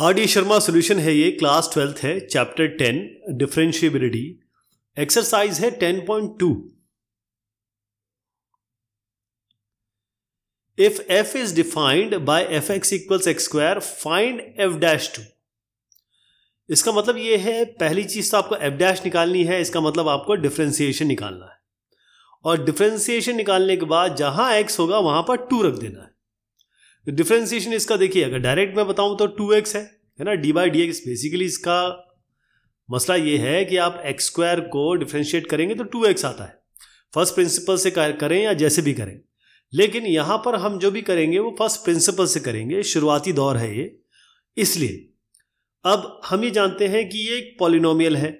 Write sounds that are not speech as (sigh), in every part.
R D Sharma solution है ये class twelfth है चैप्टर टेन डिफ्रेंशियबिलिटी एक्सरसाइज है ten point two if f is defined by f x equals x square find f dash two इसका मतलब ये है पहली चीज तो आपको एफ डैश निकालनी है इसका मतलब आपको डिफ्रेंसिएशन निकालना है और डिफ्रेंसिएशन निकालने के बाद जहां एक्स होगा वहां पर टू रख देना है तो डिफ्रेंसिएशन इसका देखिए अगर डायरेक्ट मैं बताऊं तो टू एक्स है है ना d by d x basically इसका मसला ये है कि आप एक्स स्क्वायर को डिफ्रेंशिएट करेंगे तो टू एक्स आता है फर्स्ट प्रिंसिपल से करें या जैसे भी करें लेकिन यहां पर हम जो भी करेंगे वो फर्स्ट प्रिंसिपल से करेंगे शुरुआती दौर है ये इसलिए अब हम ये जानते हैं कि ये एक पॉलिनोमियल है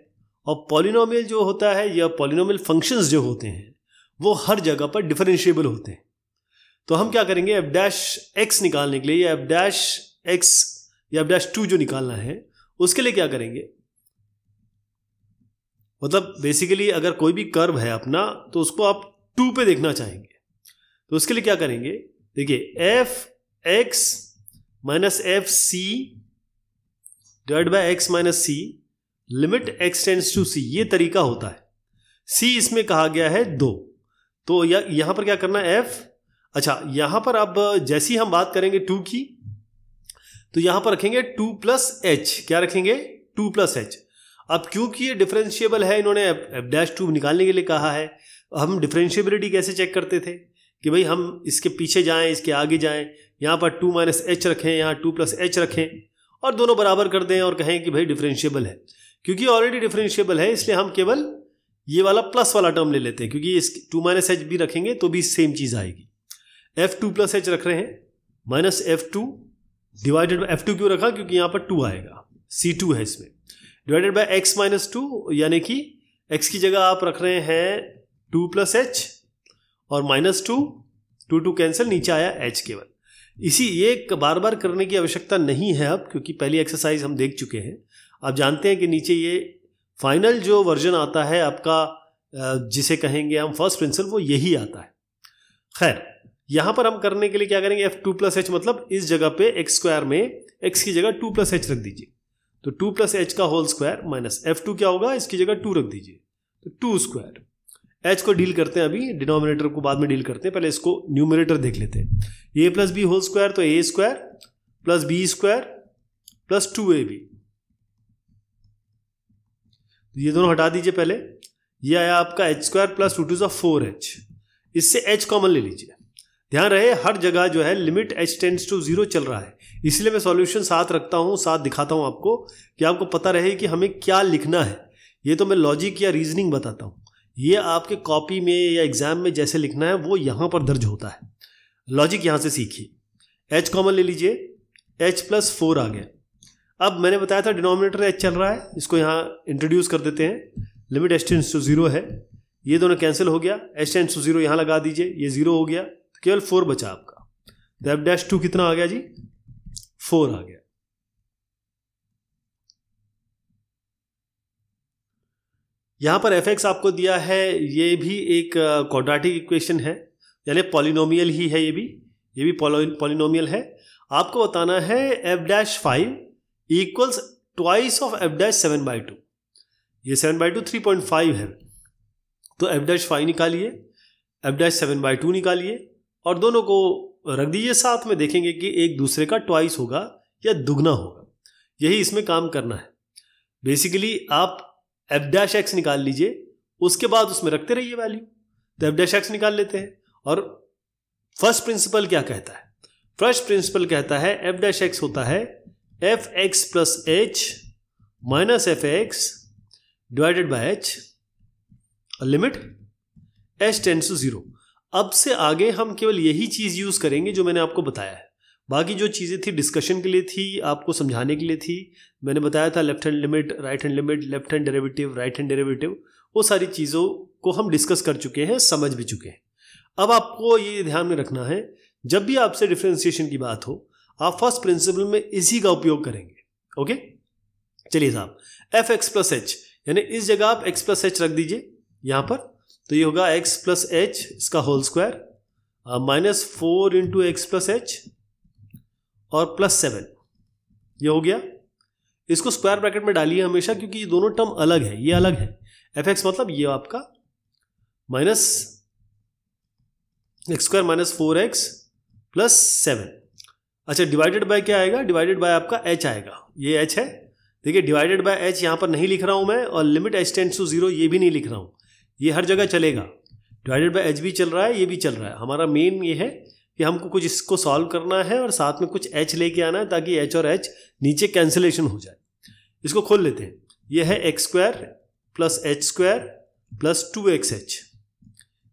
और पॉलिनोमियल जो होता है या पॉलिनोमियल फंक्शंस जो होते हैं वो हर जगह पर डिफरेंशिएबल होते हैं तो हम क्या करेंगे एफ डैश एक्स निकालने के लिए या एफ डैश एक्स या एफ डैश टू जो निकालना है उसके लिए क्या करेंगे मतलब बेसिकली अगर कोई भी कर्व है अपना तो उसको आप टू पे देखना चाहेंगे तो उसके लिए क्या करेंगे देखिए f x minus f c divide by x minus c limit x to c ये तरीका होता है सी इसमें कहा गया है दो तो यहां पर क्या करना एफ अच्छा यहां पर अब जैसी हम बात करेंगे टू की तो यहां पर रखेंगे टू प्लस एच क्या रखेंगे टू प्लस एच अब क्योंकि ये डिफरेंशिएबल है इन्होंने एफ डैश टू निकालने के लिए कहा है हम डिफरेंशिएबिलिटी कैसे चेक करते थे कि भाई हम इसके पीछे जाएं इसके आगे जाएं यहाँ पर टू माइनस एच रखें यहाँ टू प्लस एच रखें और दोनों बराबर कर दें और कहें कि भाई डिफरेंशिएबल है क्योंकि ऑलरेडी डिफरेंशिएबल है इसलिए हम केवल ये वाला प्लस वाला टर्म ले लेते हैं क्योंकि इस टू माइनस एच भी रखेंगे तो भी सेम चीज़ आएगी एफ टू प्लस एच रख रहे हैं minus f two divided by f two क्यों रखा क्योंकि यहां पर टू आएगा सी टू है इसमें divided by x minus two यानी कि एक्स की जगह आप रख रहे हैं टू प्लस एच और minus two two two cancel नीचे आया एच केवल इसी ये बार बार करने की आवश्यकता नहीं है अब क्योंकि पहली एक्सरसाइज हम देख चुके हैं आप जानते हैं कि नीचे ये फाइनल जो वर्जन आता है आपका जिसे कहेंगे हम फर्स्ट प्रिंसिपल वो यही आता है खैर यहां पर हम करने के लिए क्या करेंगे एफ टू प्लस एच मतलब इस जगह पे एक्स स्क्वायर में एक्स की जगह टू प्लस एच रख दीजिए तो टू प्लस एच का whole square minus f two क्या होगा इसकी जगह टू रख दीजिए तो टू स्क्वायर एच को डील करते हैं अभी डिनोमिनेटर को बाद में डील करते हैं पहले इसको न्यूमिनेटर देख लेते हैं a plus b whole square तो a square plus b square plus two a b तो ये दोनों हटा दीजिए पहले ये आया आपका h square plus two two जो फोर एच इससे एच कॉमन ले लीजिए ध्यान रहे हर जगह जो है limit h tends to zero चल रहा है इसलिए मैं सॉल्यूशन साथ रखता हूँ साथ दिखाता हूँ आपको कि आपको पता रहे कि हमें क्या लिखना है ये तो मैं लॉजिक या रीजनिंग बताता हूँ ये आपके कॉपी में या एग्जाम में जैसे लिखना है वो यहाँ पर दर्ज होता है लॉजिक यहाँ से सीखिए एच कॉमन ले लीजिए एच प्लस फोर आ गया अब मैंने बताया था डिनोमिनेटर एच चल रहा है इसको यहाँ इंट्रोड्यूस कर देते हैं limit h tends to zero है ये दोनों कैंसिल हो गया एच टेंस टू जीरो यहाँ लगा दीजिए ये जीरो हो गया केवल फोर बचा आपका एफ डैश टू कितना आ गया जी फोर आ गया यहां पर एफ एक्स आपको दिया है ये भी एक क्वाड्रेटिक इक्वेशन है यानी पॉलिनोमियल ही है ये भी ये भी पॉलिनोमियल है आपको बताना है f dash five equals twice of f dash seven by two ये seven by two three point five है तो एफ डैश फाइव निकालिए f dash seven by two निकालिए और दोनों को रख दीजिए साथ में देखेंगे कि एक दूसरे का ट्वाइस होगा या दुगना होगा यही इसमें काम करना है बेसिकली आप एफ डैश एक्स निकाल लीजिए उसके बाद उसमें रखते रहिए वैल्यू तो एफ डैश एक्स निकाल लेते हैं और फर्स्ट प्रिंसिपल क्या कहता है फर्स्ट प्रिंसिपल कहता है एफ डैश एक्स होता है f x plus h minus f x divided by h limit h tends to zero अब से आगे हम केवल यही चीज़ यूज़ करेंगे जो मैंने आपको बताया है बाकी जो चीज़ें थी डिस्कशन के लिए थी आपको समझाने के लिए थी मैंने बताया था left hand limit right hand limit left hand derivative right hand derivative वो सारी चीज़ों को हम डिस्कस कर चुके हैं समझ भी चुके हैं अब आपको ये ध्यान में रखना है जब भी आपसे डिफ्रेंसिएशन की बात हो आप फर्स्ट प्रिंसिपल में इसी का उपयोग करेंगे ओके चलिए साहब एफ एक्स प्लस एच यानी इस जगह आप एक्स प्लस एच रख दीजिए यहां पर तो ये होगा एक्स प्लस एच इसका whole square minus four into x plus h और प्लस सेवन ये हो गया इसको स्क्वायर ब्रैकेट में डालिए हमेशा क्योंकि ये दोनों टर्म अलग है ये अलग है एफ एक्स मतलब ये आपका minus x square minus four x plus seven अच्छा डिवाइडेड बाय क्या आएगा डिवाइडेड बाय आपका एच आएगा ये एच है देखिए डिवाइडेड बाय एच यहां पर नहीं लिख रहा हूं मैं और limit h tends to zero ये भी नहीं लिख रहा हूं ये हर जगह चलेगा डिवाइडेड बाई एच भी चल रहा है ये भी चल रहा है हमारा मेन ये है कि हमको कुछ इसको सॉल्व करना है और साथ में कुछ एच लेके आना है ताकि एच और एच नीचे कैंसिलेशन हो जाए इसको खोल लेते हैं ये है x square plus h square plus two x h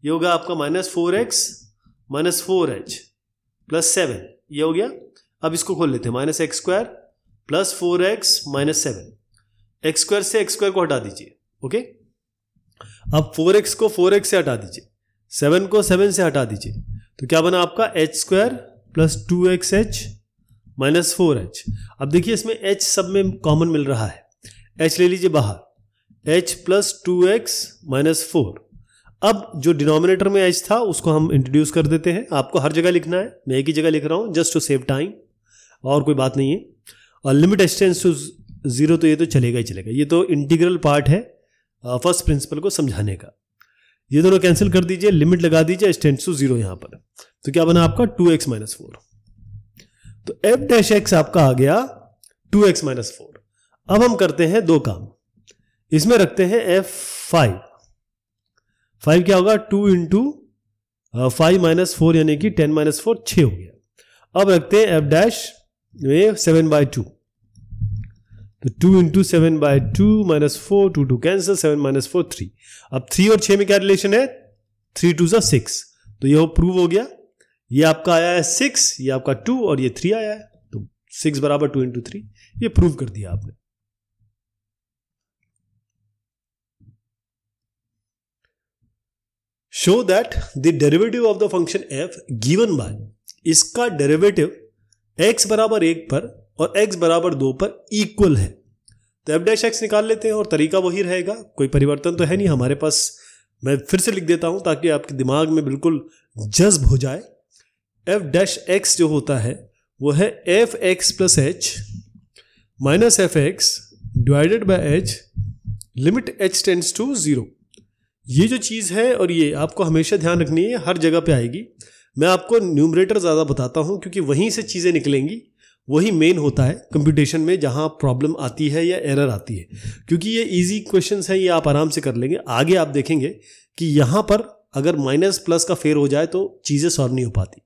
ये होगा आपका minus four x minus four h plus seven ये हो गया अब इसको खोल लेते हैं minus x square plus four x minus seven x square से एक्स स्क्वायर को हटा दीजिए ओके अब फोर एक्स को फोर एक्स से हटा दीजिए सेवन को सेवन से हटा दीजिए तो क्या बना आपका h square plus two x h minus four h अब देखिए इसमें एच सब में कॉमन मिल रहा है एच ले लीजिए बाहर h plus two x minus four अब जो डिनोमिनेटर में एच था उसको हम इंट्रोड्यूस कर देते हैं आपको हर जगह लिखना है मैं एक ही जगह लिख रहा हूँ जस्ट टू सेव टाइम और कोई बात नहीं है और लिमिट एक्सटेंस टू जीरो तो ये तो चलेगा ही चलेगा ये तो इंटीग्रल पार्ट है फर्स्ट प्रिंसिपल को समझाने का ये दोनों कैंसिल कर दीजिए लिमिट लगा दीजिए स्टेंस टू जीरो यहां पर तो क्या बना आपका टू एक्स माइनस फोर तो एफ डैश एक्स आपका आ गया टू एक्स माइनस फोर अब हम करते हैं दो काम इसमें रखते हैं एफ फाइव फाइव क्या होगा two into five minus four यानी कि टेन माइनस फोर छ हो गया अब रखते हैं एफ डैश में सेवन बाई टू तो two into seven by two minus four two two cancel seven minus four three अब थ्री और छह में क्या रिलेशन है थ्री टू सा सिक्स तो यह प्रूव हो गया ये आपका आया है सिक्स ये आपका टू और ये थ्री आया है तो सिक्स बराबर टू इंटू थ्री ये प्रूव कर दिया आपने show that the derivative of the function f given by इसका डेरिवेटिव एक्स बराबर एक पर और एक्स बराबर दो पर इक्वल है तो एफ डैश एक्स निकाल लेते हैं और तरीका वही रहेगा कोई परिवर्तन तो है नहीं हमारे पास मैं फिर से लिख देता हूं ताकि आपके दिमाग में बिल्कुल जज्ब हो जाए एफ डैश एक्स जो होता है वो है f x plus h minus f x divided by h limit h tends to zero ये जो चीज़ है और ये आपको हमेशा ध्यान रखनी है हर जगह पे आएगी मैं आपको न्यूमरेटर ज़्यादा बताता हूँ क्योंकि वहीं से चीज़ें निकलेंगी वही मेन होता है कंप्यूटेशन में जहां प्रॉब्लम आती है या एरर आती है क्योंकि ये इजी क्वेश्चंस हैं ये आप आराम से कर लेंगे आगे आप देखेंगे कि यहां पर अगर माइनस प्लस का फेर हो जाए तो चीज़ें सॉल्व नहीं हो पाती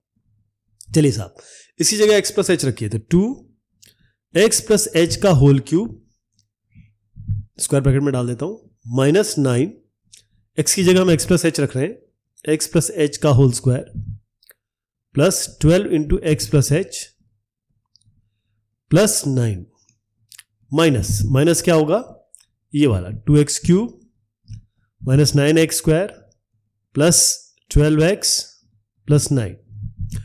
चलिए साहब इसी जगह एक्स प्लस एच रखिए तो टू एक्स प्लस एच का होल क्यूब स्क्वायर ब्रैकेट में डाल देता हूं माइनस नाइन एक्स की जगह हम एक्स प्लस एच रख रहे हैं एक्स प्लस एच का whole square plus twelve into x plus h plus nine minus minus क्या होगा ये वाला two x cube minus nine x square plus twelve x plus nine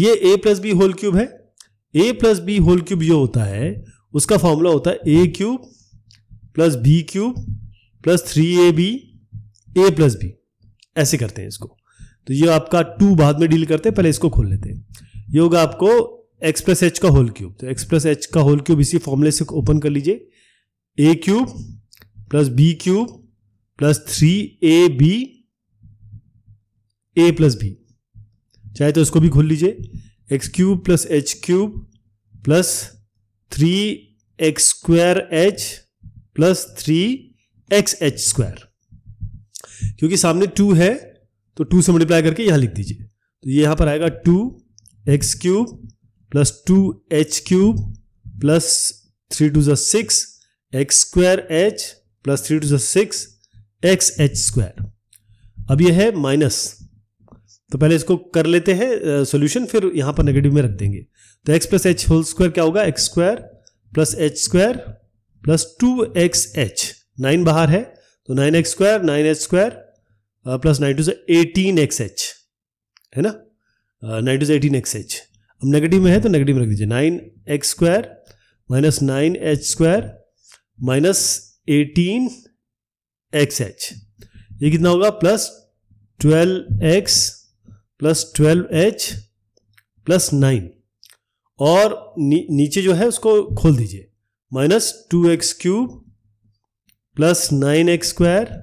ये a plus b whole cube है a plus b whole cube ये होता है उसका फॉर्मूला होता है a cube plus b cube plus three a b a plus b ऐसे करते हैं इसको तो ये आपका टू बाद में डील करते हैं पहले इसको खोल लेते हैं ये होगा आपको एक्स प्लस एच का होल क्यूब तो एक्स प्लस एच का होल क्यूब इसी फॉर्मूले से ओपन कर लीजिए a cube plus b cube plus three a b a plus b चाहे तो इसको भी खोल लीजिए x cube plus h cube plus three x square h plus three x h square क्योंकि सामने टू है तो टू से मल्टीप्लाई करके यहां लिख दीजिए तो ये यहां पर आएगा two x cube plus two h cube plus three two जिक्स six x square h plus three two जो सिक्स एक्स एच स्क्वायर अब यह है माइनस तो पहले इसको कर लेते हैं सॉल्यूशन फिर यहां पर नेगेटिव में रख देंगे तो x plus h whole square क्या होगा x square plus h square plus two x h nine बाहर है तो nine x square nine h square plus nine two से एटीन एक्स एच है ना नाइन टू से एटीन एक्स एच अब नेगेटिव में है तो नेगेटिव में रख दीजिए nine x square minus nine h square minus eighteen x h ये कितना होगा plus twelve x plus twelve h plus nine और नी, नीचे जो है उसको खोल दीजिए minus two x cube plus nine x square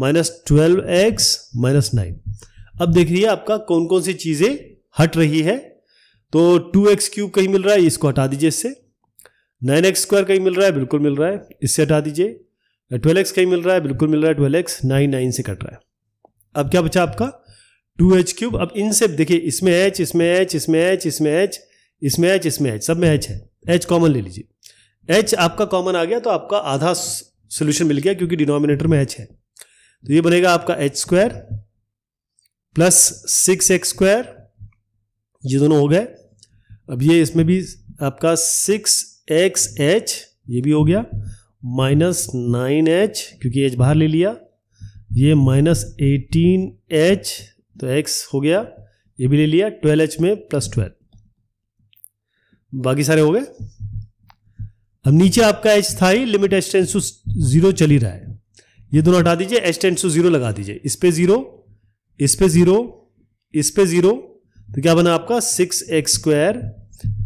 minus twelve x minus nine अब देख लीजिए आपका कौन कौन सी चीज़ें हट रही है तो टू एक्स क्यूब कहीं मिल रहा है इसको हटा दीजिए इससे नाइन एक्स स्क्वायर कहीं मिल रहा है बिल्कुल मिल रहा है इससे हटा दीजिए ट्वेल्व एक्स कहीं मिल रहा है बिल्कुल मिल रहा है ट्वेल्व एक्स नाइन नाइन से कट रहा है अब क्या बचा आपका टू एच क्यूब अब इनसे देखिए इसमें एच इसमें एच इसमें एच इसमें एच इसमें एच इसमें एच सब में एच है एच कॉमन ले लीजिए एच आपका कॉमन आ गया तो आपका आधा सोल्यूशन मिल गया क्योंकि डिनोमिनेटर में एच है तो ये बनेगा आपका h square plus six x square ये दोनों हो गए अब ये इसमें भी आपका सिक्स एक्स एच ये भी हो गया माइनस नाइन एच क्योंकि एच बाहर ले लिया ये माइनस एटीन एच तो एक्स हो गया ये भी ले लिया ट्वेल्व एच में प्लस ट्वेल्व बाकी सारे हो गए अब नीचे आपका एच था ही limit h tends to zero चल ही रहा है ये दोनों हटा दीजिए एच टेंस टू जीरो लगा दीजिए इस पे जीरो इस पे जीरो इस पे जीरो तो क्या बना आपका six x square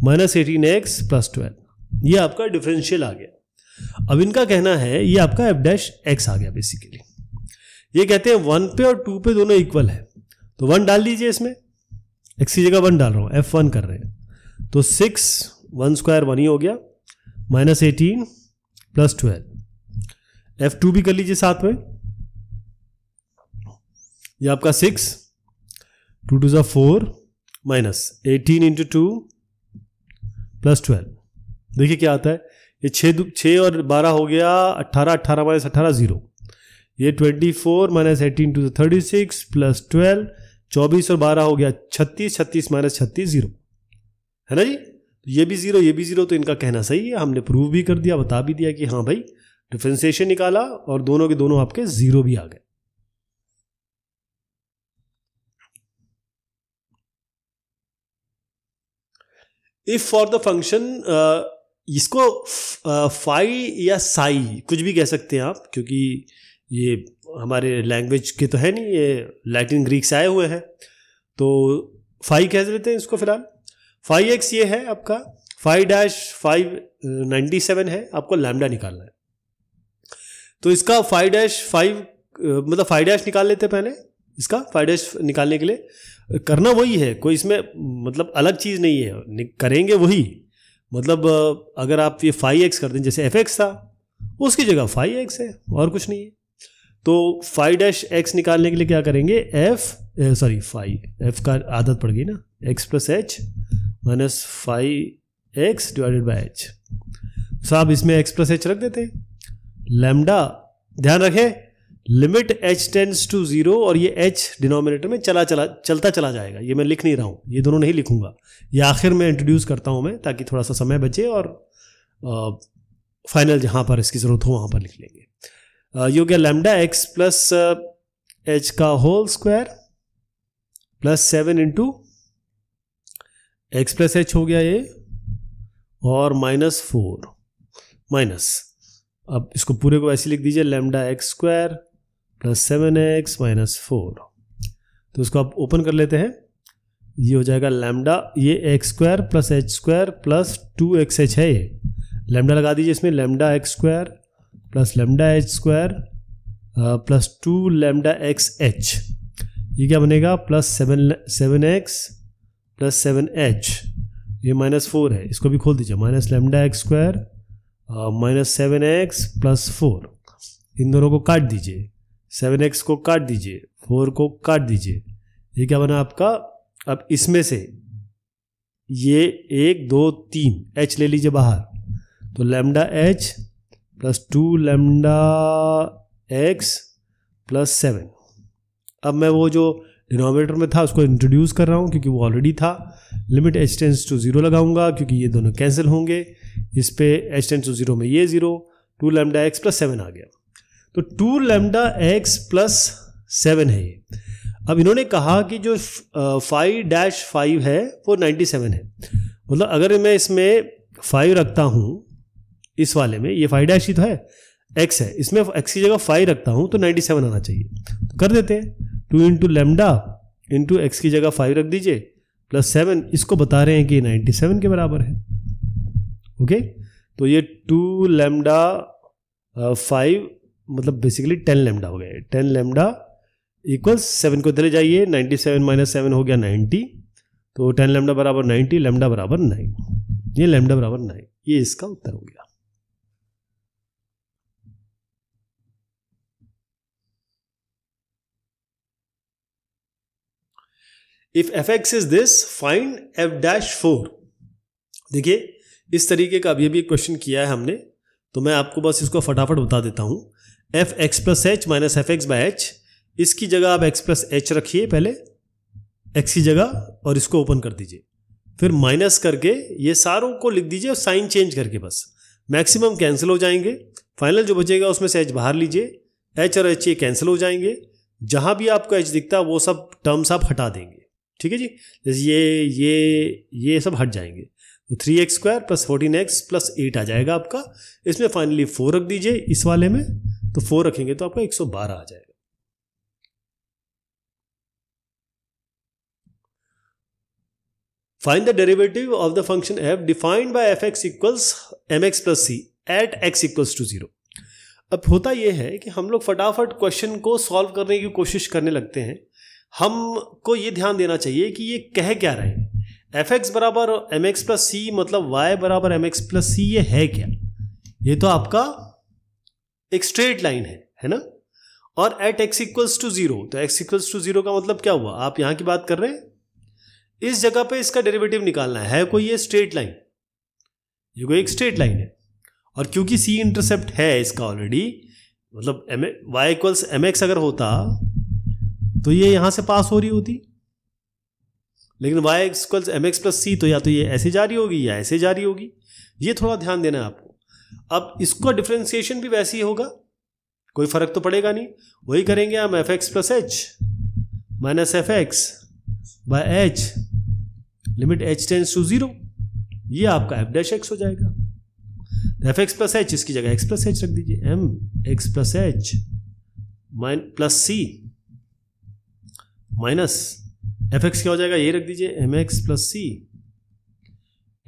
minus eighteen x plus twelve ये आपका डिफरेंशियल आ गया अब इनका कहना है ये आपका एफ डैश एक्स आ गया बेसिकली ये कहते हैं वन पे और टू पे दोनों इक्वल है तो वन डाल दीजिए इसमें एक्स की जगह वन डाल रहा हूँ एफ वन कर रहे हैं तो सिक्स वन स्क्वायर वन ही हो गया minus eighteen plus twelve f two भी कर लीजिए साथ में ये आपका सिक्स टू टू ज़ा four minus eighteen into two plus twelve देखिए क्या आता है ये छः छः और बारह हो गया अट्ठारह अट्ठारह माइनस अट्ठारह ज़ीरो ये twenty four minus eighteen two thirty six plus twelve चौबीस और बारह हो गया छत्तीस छत्तीस माइनस छत्तीस ज़ीरो है ना जी तो ये भी ज़ीरो ये भी ज़ीरो तो इनका कहना सही है हमने प्रूव भी कर दिया बता भी दिया कि हाँ भाई डिफ्रेंसिएशन निकाला और दोनों के दोनों आपके ज़ीरो भी आ गए इफ फॉर द फंक्शन इसको फाई uh, या साई कुछ भी कह सकते हैं आप क्योंकि ये हमारे लैंग्वेज के तो है नहीं ये लैटिन ग्रीक से आए हुए हैं तो फाई कह देते हैं इसको फिलहाल फाइव एक्स ये है आपका five dash five ninety seven है आपको लैमडा निकालना है तो इसका फाइव डैश फाइव मतलब फाइव डैश निकाल लेते हैं पहले इसका फाइव डैश निकालने के लिए करना वही है कोई इसमें मतलब अलग चीज़ नहीं है करेंगे वही मतलब अगर आप ये फाइव एक्स कर दें जैसे एफ एक्स था उसकी जगह फाइव एक्स है और कुछ नहीं है तो फाइव डैश एक्स निकालने के लिए क्या करेंगे एफ सॉरी फाइव एफ का आदत पड़ गई ना x plus h minus five x divided by h साहब तो आप इसमें एक्स प्लस एच रख देते हैं लेमडा ध्यान रखें limit h tends to zero और ये एच डिनोमिनेटर में चला चला चलता चला जाएगा ये मैं लिख नहीं रहा हूँ ये दोनों नहीं लिखूंगा ये आखिर में इंट्रोड्यूस करता हूँ मैं ताकि थोड़ा सा समय बचे और फाइनल जहाँ पर इसकी ज़रूरत हो वहाँ पर लिख लेंगे ये हो गया लेमडा एक्स प्लस एच का whole square plus seven into x plus h हो गया ये और माइनस फोर माइनस अब इसको पूरे को ऐसे लिख दीजिए lambda x square plus seven x minus four तो उसको आप ओपन कर लेते हैं ये हो जाएगा लैमडा ये x square plus h square plus two x h है ये लैमडा लगा दीजिए इसमें lambda x square plus lambda h square plus two lambda x h ये क्या बनेगा plus seven seven x plus seven h ये माइनस फोर है इसको भी खोल दीजिए minus lambda x square minus seven x plus four इन दोनों को काट दीजिए सेवन एक्स को काट दीजिए फोर को काट दीजिए ये क्या बना आपका अब इसमें से ये एक दो तीन एच ले लीजिए बाहर तो lambda h plus two lambda x plus seven अब मैं वो जो डिनोमिनेटर में था उसको इंट्रोड्यूस कर रहा हूँ क्योंकि वो ऑलरेडी था limit h tends to zero लगाऊंगा क्योंकि ये दोनों कैंसिल होंगे इस पर एच टेंस टू ज़ीरो में ये zero two lambda x plus seven आ गया तो two lambda x plus seven है ये अब इन्होंने कहा कि जो फाइव डैश फाइव है वो नाइन्टी सेवन है मतलब अगर मैं इसमें फाइव रखता हूँ इस वाले में ये फाइव डैश ही तो है एक्स है इसमें एक्स की जगह फाइव रखता हूँ तो नाइन्टी सेवन आना चाहिए तो कर देते हैं two into lambda into x की जगह फाइव रख दीजिए प्लस सेवन इसको बता रहे हैं कि नाइन्टी सेवन के बराबर है ओके तो ये टू लेमडा फाइव मतलब बेसिकली टेन लेमडा हो गए टेन लेमडा इक्वल सेवन को इधर जाइए नाइन्टी सेवन माइनस सेवन हो गया नाइन्टी तो टेन लेमडा बराबर नाइन्टी लेमडा बराबर नाइन ये लेमडा बराबर नाइन ये इसका उत्तर हो गया if f x is this find f dash four देखिए इस तरीके का अभी अभी क्वेश्चन किया है हमने तो मैं आपको बस इसको फटाफट बता देता हूं f x plus h minus f x by h इसकी जगह आप एक्स प्लस एच रखिए पहले एक्स की जगह और इसको ओपन कर दीजिए फिर माइनस करके ये सारों को लिख दीजिए और साइन चेंज करके बस मैक्सिमम कैंसिल हो जाएंगे फाइनल जो बचेगा उसमें से एच बाहर लीजिए एच और एच ये कैंसिल हो जाएंगे जहाँ भी आपको एच दिखता है वो सब टर्म्स आप हटा देंगे ठीक है जी जैसे ये ये ये सब हट जाएंगे तो three x square plus fourteen x plus eight आ जाएगा आपका इसमें फाइनली फोर रख दीजिए इस वाले में तो फोर रखेंगे तो आपका 112 आ जाएगा find the derivative of the function f defined by f x equals m x plus c at x equals to zero अब होता यह है कि हम लोग फटाफट क्वेश्चन को सॉल्व करने की कोशिश करने लगते हैं हमको ये ध्यान देना चाहिए कि ये कह क्या रहे हैं एफ एक्स बराबर एम एक्स प्लस सी मतलब वाई बराबर एम एक्स प्लस सी ये है क्या ये तो आपका एक स्ट्रेट लाइन है है ना और at x equals to zero तो एक्स इक्वल्स टू जीरो का मतलब क्या हुआ आप यहां की बात कर रहे हैं इस जगह पे इसका डेरिवेटिव निकालना है, है कोई ये स्ट्रेट लाइन ये कोई एक स्ट्रेट लाइन है और क्योंकि सी इंटरसेप्ट है इसका ऑलरेडी मतलब m y equals m x अगर होता तो ये यहां से पास हो रही होती लेकिन y equals m x plus c तो या तो ये ऐसे जारी होगी या ऐसे जारी होगी ये थोड़ा ध्यान देना है आपको अब इसको डिफ्रेंसिएशन भी वैसे ही होगा कोई फर्क तो पड़ेगा नहीं वही करेंगे हम f x plus h minus f x by h limit h tends to zero ये आपका एफ डैश एक्स हो जाएगा एफ एक्स प्लस एच इसकी जगह एक्स प्लस एच रख दीजिए एम एक्स प्लस एच माइन plus c minus f x क्या हो जाएगा ये रख दीजिए m x plus c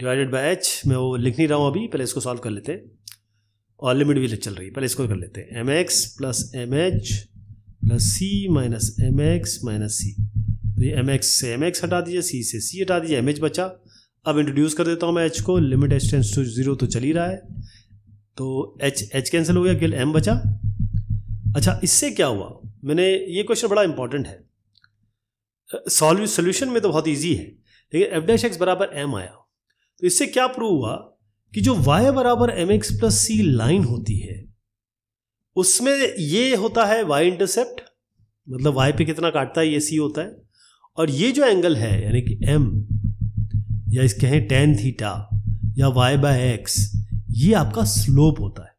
divided by h मैं वो लिख नहीं रहा हूँ अभी पहले इसको सॉल्व कर लेते हैं और लिमिट भी चल रही है पहले इसको कर लेते हैं m x plus m h plus c minus m x minus c तो ये एम एक्स से एम एक्स हटा दीजिए सी से सी हटा दीजिए एम एच बचा अब इंट्रोड्यूस कर देता हूँ मैं एच को limit h tends to zero तो चल ही रहा है तो एच एच कैंसिल हो गया केवल एम बचा अच्छा इससे क्या हुआ मैंने ये क्वेश्चन बड़ा इंपॉर्टेंट है सॉल्व सोल्यूशन में तो बहुत ईजी है लेकिन एफ डैश एक्स बराबर एम आया तो इससे क्या प्रूव हुआ कि जो y बराबर m x plus c line होती है उसमें ये होता है y इंटरसेप्ट मतलब y पे कितना काटता है ये c होता है और ये जो एंगल है यानी कि m या इस कहें टेन थीटा या वाई बाय एक्स ये आपका स्लोप होता है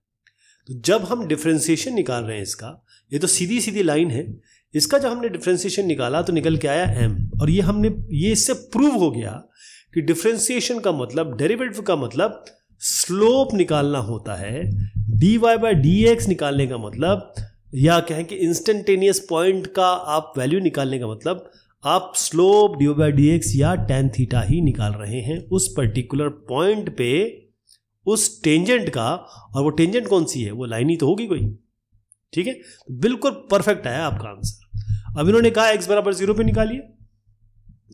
तो जब हम डिफ्रेंसिएशन निकाल रहे हैं इसका ये तो सीधी सीधी लाइन है इसका जब हमने डिफ्रेंसिएशन निकाला तो निकल के आया एम और ये हमने ये इससे प्रूव हो गया कि डिफ्रेंसिएशन का मतलब डेरिवेटिव का मतलब स्लोप निकालना होता है d y by d x निकालने का मतलब या कहें कि इंस्टेंटेनियस पॉइंट का आप वैल्यू निकालने का मतलब आप slope d by d x या टेन थीटा ही निकाल रहे हैं उस पर्टिकुलर पॉइंट पे उस टेंजेंट का और वो टेंजेंट कौन सी है वो लाइन ही तो होगी कोई ठीक है बिल्कुल परफेक्ट आया आपका आंसर अब इन्होंने कहा एक्स बराबर जीरो पे निकालिए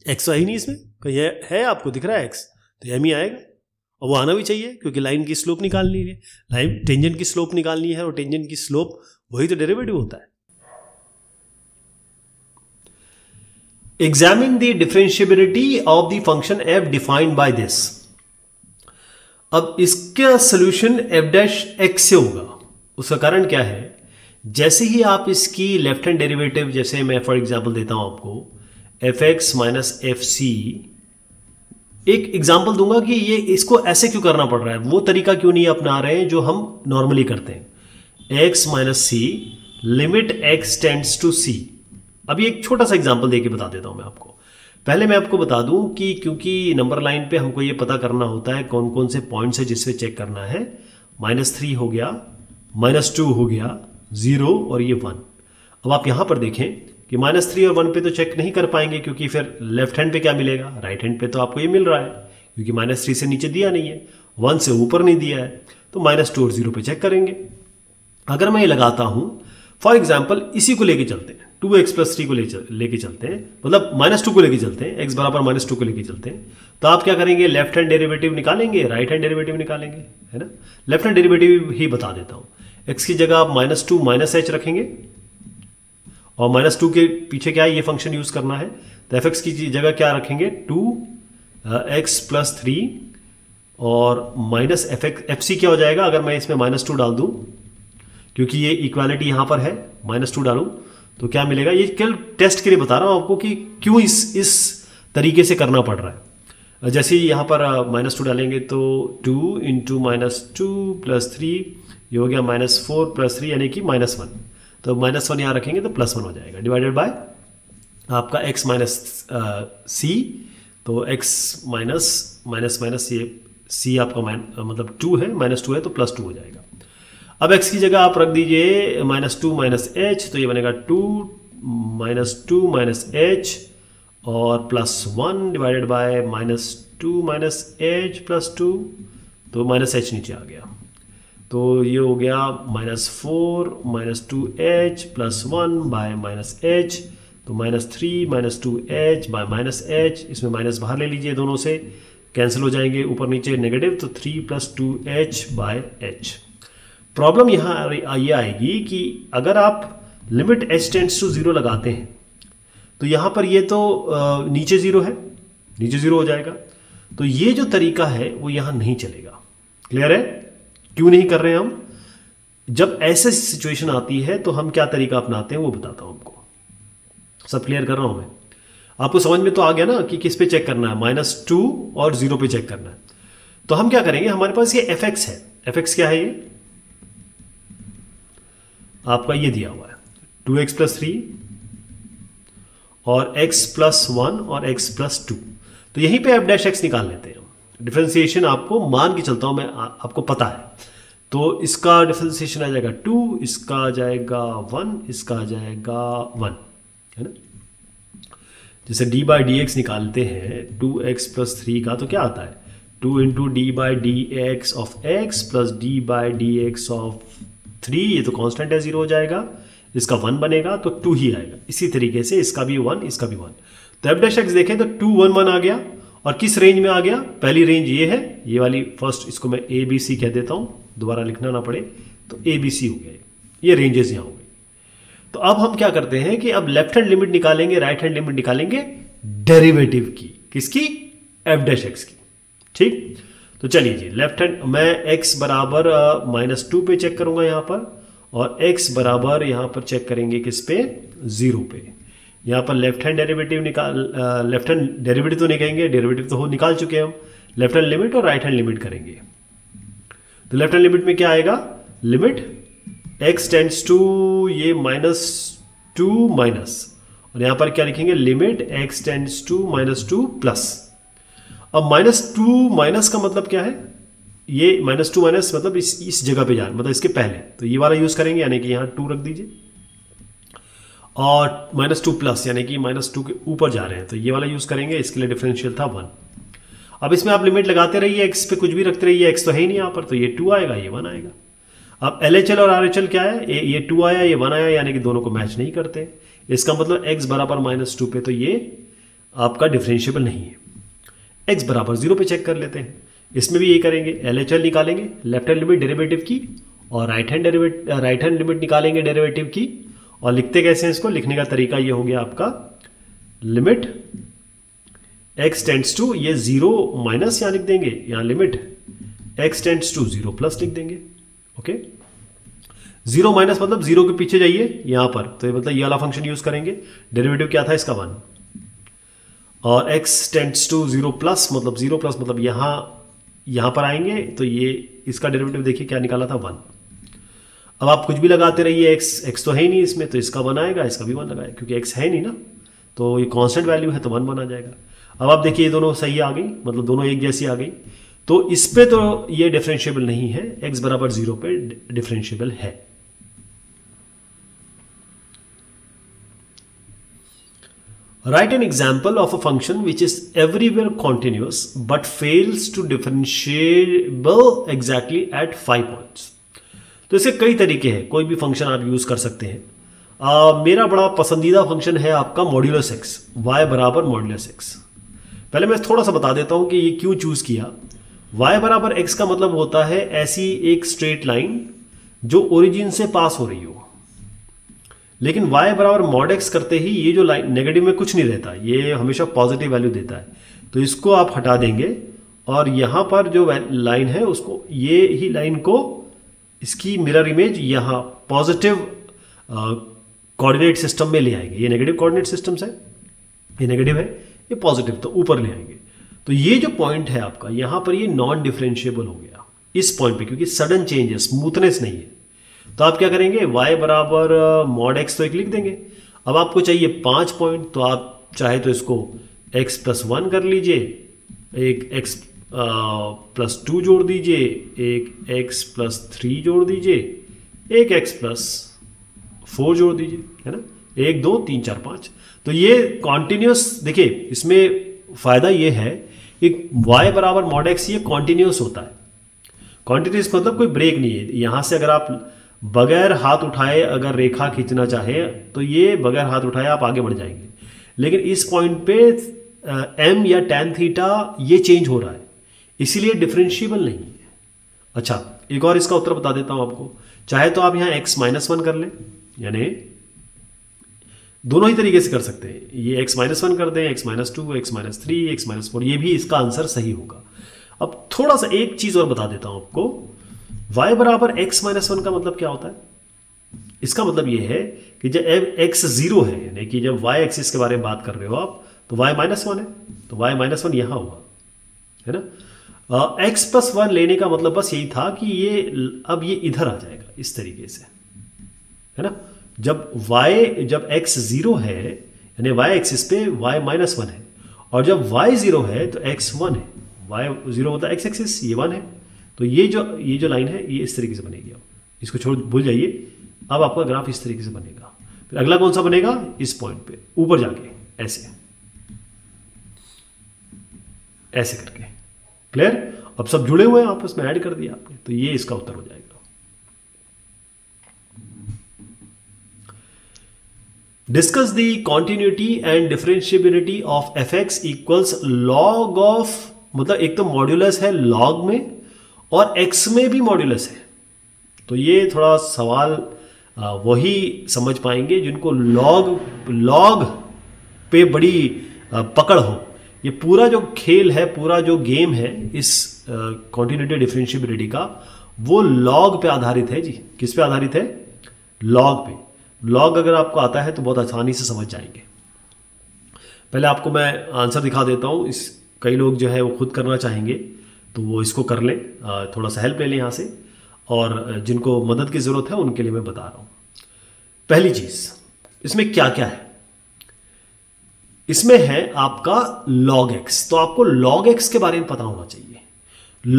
एक्स तो है ही नहीं इसमें कहीं है, है आपको दिख रहा है एक्स तो एम ही आएगा और वो आना भी चाहिए क्योंकि लाइन की स्लोप निकालनी है लाइन टेंजेंट की स्लोप निकालनी है और टेंजेंट की स्लोप वही तो डेरिवेटिव होता है examine the differentiability of the function f defined by this अब इसका सोल्यूशन एफ डैश एक्स से होगा उसका कारण क्या है जैसे ही आप इसकी लेफ्ट हैंड डेरिवेटिव जैसे मैं फॉर एग्जाम्पल देता हूं आपको f x minus f c एक एग्जाम्पल दूंगा कि ये इसको ऐसे क्यों करना पड़ रहा है वो तरीका क्यों नहीं अपना रहे हैं जो हम नॉर्मली करते हैं x minus c limit x tends to c अभी एक छोटा सा एग्जाम्पल देके बता देता हूं मैं आपको पहले मैं आपको बता दूं कि क्योंकि नंबर लाइन पे हमको ये पता करना होता है कौन कौन से पॉइंट्स है जिससे चेक करना है माइनस थ्री हो गया माइनस टू हो गया ज़ीरो और ये वन अब आप यहां पर देखें कि माइनस थ्री और वन पे तो चेक नहीं कर पाएंगे क्योंकि फिर लेफ्ट हैंड पे क्या मिलेगा राइट हैंड पे तो आपको ये मिल रहा है क्योंकि माइनस थ्री से नीचे दिया नहीं है वन से ऊपर नहीं दिया है तो माइनस टू और जीरो पे चेक करेंगे अगर मैं ये लगाता हूँ फॉर एग्जाम्पल इसी को लेके चलते हैं टू एक्स प्लस थ्री को लेके चलते हैं मतलब माइनस टू को लेके चलते हैं एक्स बराबर माइनस टू को लेके चलते हैं तो आप क्या करेंगे लेफ्ट हैंड डेरिवेटिव निकालेंगे राइट हैंड डेरिवेटिव निकालेंगे है ना लेफ्ट हैंड डेरिवेटिव ही बता देता हूँ एक्स की जगह आप माइनस टू माइनस एच रखेंगे और माइनस टू के पीछे क्या है ये फंक्शन यूज़ करना है तो एफ एक्स की जगह क्या रखेंगे टू एक्स प्लस थ्री और minus f x f c क्या हो जाएगा अगर मैं इसमें माइनस टू डाल दूं क्योंकि ये इक्वालिटी यहां पर है माइनस टू डालू तो क्या मिलेगा ये केवल टेस्ट के लिए बता रहा हूँ आपको कि क्यों इस इस तरीके से करना पड़ रहा है जैसे यहाँ पर माइनस टू डालेंगे तो two into minus two plus three ये हो गया माइनस फोर प्लस थ्री यानी कि माइनस वन तो माइनस वन यहाँ रखेंगे तो प्लस वन हो जाएगा डिवाइडेड बाय आपका एक्स माइनस सी तो एक्स माइनस माइनस माइनस ये सी आपका माइन uh, मतलब टू है माइनस टू है तो प्लस टू हो जाएगा अब एक्स की जगह आप रख दीजिए माइनस टू माइनस एच तो ये बनेगा two minus two minus h और plus one divided by minus two minus h plus two तो माइनस एच नीचे आ गया तो ये हो गया minus four minus two h plus one by minus h तो minus three minus two h by minus h इसमें माइनस बाहर ले लीजिए दोनों से कैंसिल हो जाएंगे ऊपर नीचे नेगेटिव तो three plus two h by h problem यहाँ ये आएगी कि अगर आप limit h tends to zero लगाते हैं तो यहाँ पर ये तो नीचे ज़ीरो है नीचे ज़ीरो हो जाएगा तो ये जो तरीका है वो यहाँ नहीं चलेगा क्लियर है क्यों नहीं कर रहे हम जब ऐसे सिचुएशन आती है तो हम क्या तरीका अपनाते हैं वो बताता हूं आपको सब क्लियर कर रहा हूं मैं आपको समझ में तो आ गया ना कि किस पे चेक करना है माइनस टू और जीरो पे चेक करना है तो हम क्या करेंगे हमारे पास ये एफ है एफ क्या है ये आपका ये दिया हुआ है टू एक्स प्लस थ्री और एक्स प्लस वन और एक्स प्लस टू तो यहीं पे एफ डैश एक्स निकाल लेते हैं डिफ्रेंसीशन आपको मान के चलता हूँ मैं आ, आपको पता है तो इसका डिफ्रेंसीशन आ जाएगा टू इसका आ जाएगा वन इसका आ जाएगा वन है ना जैसे डी बाई डी एक्स निकालते हैं टू एक्स प्लस थ्री का तो क्या आता है two into d by d x of x plus d by d x of three ये तो कॉन्स्टेंट है जीरो हो जाएगा इसका वन बनेगा तो टू ही आएगा इसी तरीके से इसका भी वन इसका भी वन तो एफ डैश एक्स देखें तो टू वन वन आ गया और किस रेंज में आ गया पहली रेंज ये है ये वाली फर्स्ट इसको मैं ए बी सी कह देता हूं दोबारा लिखना ना पड़े तो ए बी सी हो गया ये रेंजेस यहाँ हो गई तो अब हम क्या करते हैं कि अब लेफ्ट हैंड लिमिट निकालेंगे राइट हैंड लिमिट निकालेंगे डेरिवेटिव की किसकी एफ डैश एक्स की ठीक तो चलिए जी लेफ्ट हैंड मैं एक्स बराबर माइनस टू पे चेक करूंगा यहाँ पर और एक्स बराबर यहाँ पर चेक करेंगे किस पे जीरो पे यहाँ पर लेफ्ट हैंड डेरिवेटिव निकाल लेफ्ट हैंड डेरिवेटिव तो नहीं कहेंगे डेरिवेटिव तो हो निकाल चुके हैं हम लेफ्ट हैंड लिमिट और राइट हैंड लिमिट करेंगे तो लेफ्ट हैंड लिमिट में क्या आएगा लिमिट एक्स टेंस टू ये माइनस टू माइनस और यहां पर क्या लिखेंगे limit x tends to minus two plus अब माइनस टू माइनस का मतलब क्या है ये माइनस टू माइनस मतलब इस इस जगह पे जा मतलब इसके पहले तो ये वाला यूज़ करेंगे यानी कि यहाँ टू रख दीजिए और माइनस टू प्लस यानी कि माइनस टू के ऊपर जा रहे हैं तो ये वाला यूज़ करेंगे इसके लिए डिफरेंशियल था वन अब इसमें आप लिमिट लगाते रहिए एक्स पे कुछ भी रखते रहिए एक्स तो है ही नहीं यहाँ पर तो ये टू आएगा ये वन आएगा अब एल एच एल और आर एच एल क्या है ये ये टू आया ये वन आया यानी कि दोनों को मैच नहीं करते इसका मतलब एक्स बराबर माइनस टू पे तो ये आपका डिफ्रेंशियबल नहीं है एक्स बराबर जीरो पे चेक कर लेते हैं इसमें भी ये करेंगे एल एच एल निकालेंगे लेफ्ट हैंड लिमिट डेरेवेटिव की और right hand derivative right hand limit निकालेंगे डेरेवेटिव की और लिखते कैसे हैं इसको लिखने का तरीका ये हो गया आपका लिमिट एक्स टेंड्स टू ये जीरो माइनस यहां लिख देंगे यहां limit x tends to zero plus लिख देंगे ओके जीरो माइनस मतलब जीरो के पीछे जाइए यहां पर तो ये मतलब ये वाला फंक्शन यूज करेंगे डेरिवेटिव क्या था इसका वन और x tends to zero plus मतलब जीरो प्लस मतलब यहां यहां पर आएंगे तो ये इसका डेरिवेटिव देखिए क्या निकाला था वन अब आप कुछ भी लगाते रहिए एक्स एक्स तो है ही नहीं इसमें तो इसका वन आएगा इसका भी वन लगाएगा क्योंकि एक्स है नहीं ना तो ये कॉन्स्टेंट वैल्यू है तो वन वन आ जाएगा अब आप देखिए ये दोनों सही आ गई मतलब दोनों एक जैसी आ गई तो इस पर तो ये डिफरेंशियबल नहीं है एक्स बराबर जीरो पे डिफरेंशियबल है right an example of a function which is everywhere continuous but fails to differentiable exactly at five points तो इसके कई तरीके हैं कोई भी फंक्शन आप यूज़ कर सकते हैं आ, मेरा बड़ा पसंदीदा फंक्शन है आपका मॉड्यूलर सेक्स वाई बराबर मॉड्यूलर सेक्स पहले मैं थोड़ा सा बता देता हूँ कि ये क्यों चूज़ किया वाई बराबर एक्स का मतलब होता है ऐसी एक स्ट्रेट लाइन जो ओरिजिन से पास हो रही हो लेकिन y बराबर मॉड एक्स करते ही ये जो लाइन नेगेटिव में कुछ नहीं रहता ये हमेशा पॉजिटिव वैल्यू देता है तो इसको आप हटा देंगे और यहाँ पर जो लाइन है उसको ये ही लाइन को इसकी मिरर इमेज यहाँ पॉजिटिव कोऑर्डिनेट सिस्टम में ले आएंगे ये नेगेटिव कोऑर्डिनेट सिस्टम है ये नेगेटिव है ये पॉजिटिव तो ऊपर ले आएंगे तो ये जो पॉइंट है आपका यहाँ पर ये नॉन डिफ्रेंशिएबल हो गया इस पॉइंट पे क्योंकि सडन चेंज है स्मूथनेस नहीं है तो आप क्या करेंगे वाई बराबर मॉड uh, एक्स तो एक लिख देंगे अब आपको चाहिए पाँच पॉइंट तो आप चाहे तो इसको एक्स प्लस वन कर लीजिए एक एक्स प्लस टू जोड़ दीजिए एक एक्स प्लस थ्री जोड़ दीजिए एक एक्स प्लस फोर जोड़ दीजिए है ना एक दो तीन चार पाँच तो ये कॉन्टीन्यूस देखिए इसमें फ़ायदा ये है कि y बराबर मॉड एक्स ये कॉन्टीन्यूस होता है कॉन्टीन्यूस मतलब कोई ब्रेक नहीं है यहाँ से अगर आप बगैर हाथ उठाए अगर रेखा खींचना चाहे तो ये बगैर हाथ उठाए आप आगे बढ़ जाएंगे लेकिन इस पॉइंट पे एम या टेन थीटा ये चेंज हो रहा है इसीलिए डिफरेंशियबल नहीं है अच्छा एक और इसका उत्तर बता देता हूं आपको चाहे तो आप यहां एक्स माइनस वन कर लें यानी दोनों ही तरीके से कर सकते हैं ये एक्स माइनस वन कर दें x minus two x minus three x minus four ये भी इसका आंसर सही होगा अब थोड़ा सा एक चीज और बता देता हूं आपको वाई बराबर एक्स माइनस वन का मतलब क्या होता है इसका मतलब यह है कि जब एक्स जीरो है यानी कि जब वाई एक्सिस के बारे में बात कर रहे हो आप तो वाई माइनस वन है तो वाई माइनस वन यहां होगा है ना एक्स प्लस वन लेने का मतलब बस यही था कि ये अब ये इधर आ जाएगा इस तरीके से है ना जब y जब x जीरो है यानी y एक्सिस पे y माइनस वन है और जब y जीरो है तो x वन है y जीरो होता है x एक्सिस ये वन है तो ये जो ये जो लाइन है ये इस तरीके से बनेगी अब इसको छोड़ भूल जाइए अब आपका ग्राफ इस तरीके से बनेगा फिर अगला कौन सा बनेगा इस पॉइंट पे ऊपर जाके ऐसे ऐसे करके क्लियर अब सब जुड़े हुए हैं आपस में ऐड कर दिया आपने तो ये इसका उत्तर हो जाएगा discuss the continuity and differentiability of f x equals log of मतलब एक तो मॉड्यूलस है लॉग में और एक्स में भी मॉड्यूलस है तो ये थोड़ा सवाल वही समझ पाएंगे जिनको लॉग लॉग पे बड़ी पकड़ हो ये पूरा जो खेल है पूरा जो गेम है इस कॉन्टिन्यूटी डिफ्रेंशियबिलिटी का वो लॉग पे आधारित है जी किस पे आधारित है लॉग पे लॉग अगर आपको आता है तो बहुत आसानी से समझ जाएंगे पहले आपको मैं आंसर दिखा देता हूँ इस कई लोग जो है वो खुद करना चाहेंगे तो वो इसको कर लें थोड़ा सा हेल्प ले लें यहाँ से और जिनको मदद की ज़रूरत है उनके लिए मैं बता रहा हूँ पहली चीज़ इसमें क्या क्या है इसमें है आपका log x तो आपको log x के बारे में पता होना चाहिए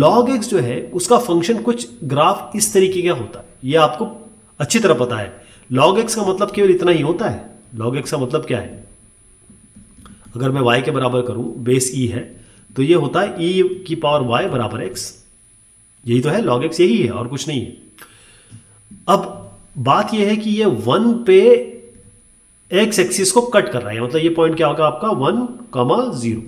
log x जो है उसका फंक्शन कुछ ग्राफ इस तरीके का होता है ये आपको अच्छी तरह पता है log x का मतलब केवल इतना ही होता है log x का मतलब क्या है अगर मैं y के बराबर करूं बेस e है तो ये होता है e की पावर y बराबर x यही तो है log x यही है और कुछ नहीं है अब बात यह है कि ये वन पे एक्स एक्सिस को कट कर रहा है मतलब ये पॉइंट क्या होगा आपका वन कमा जीरो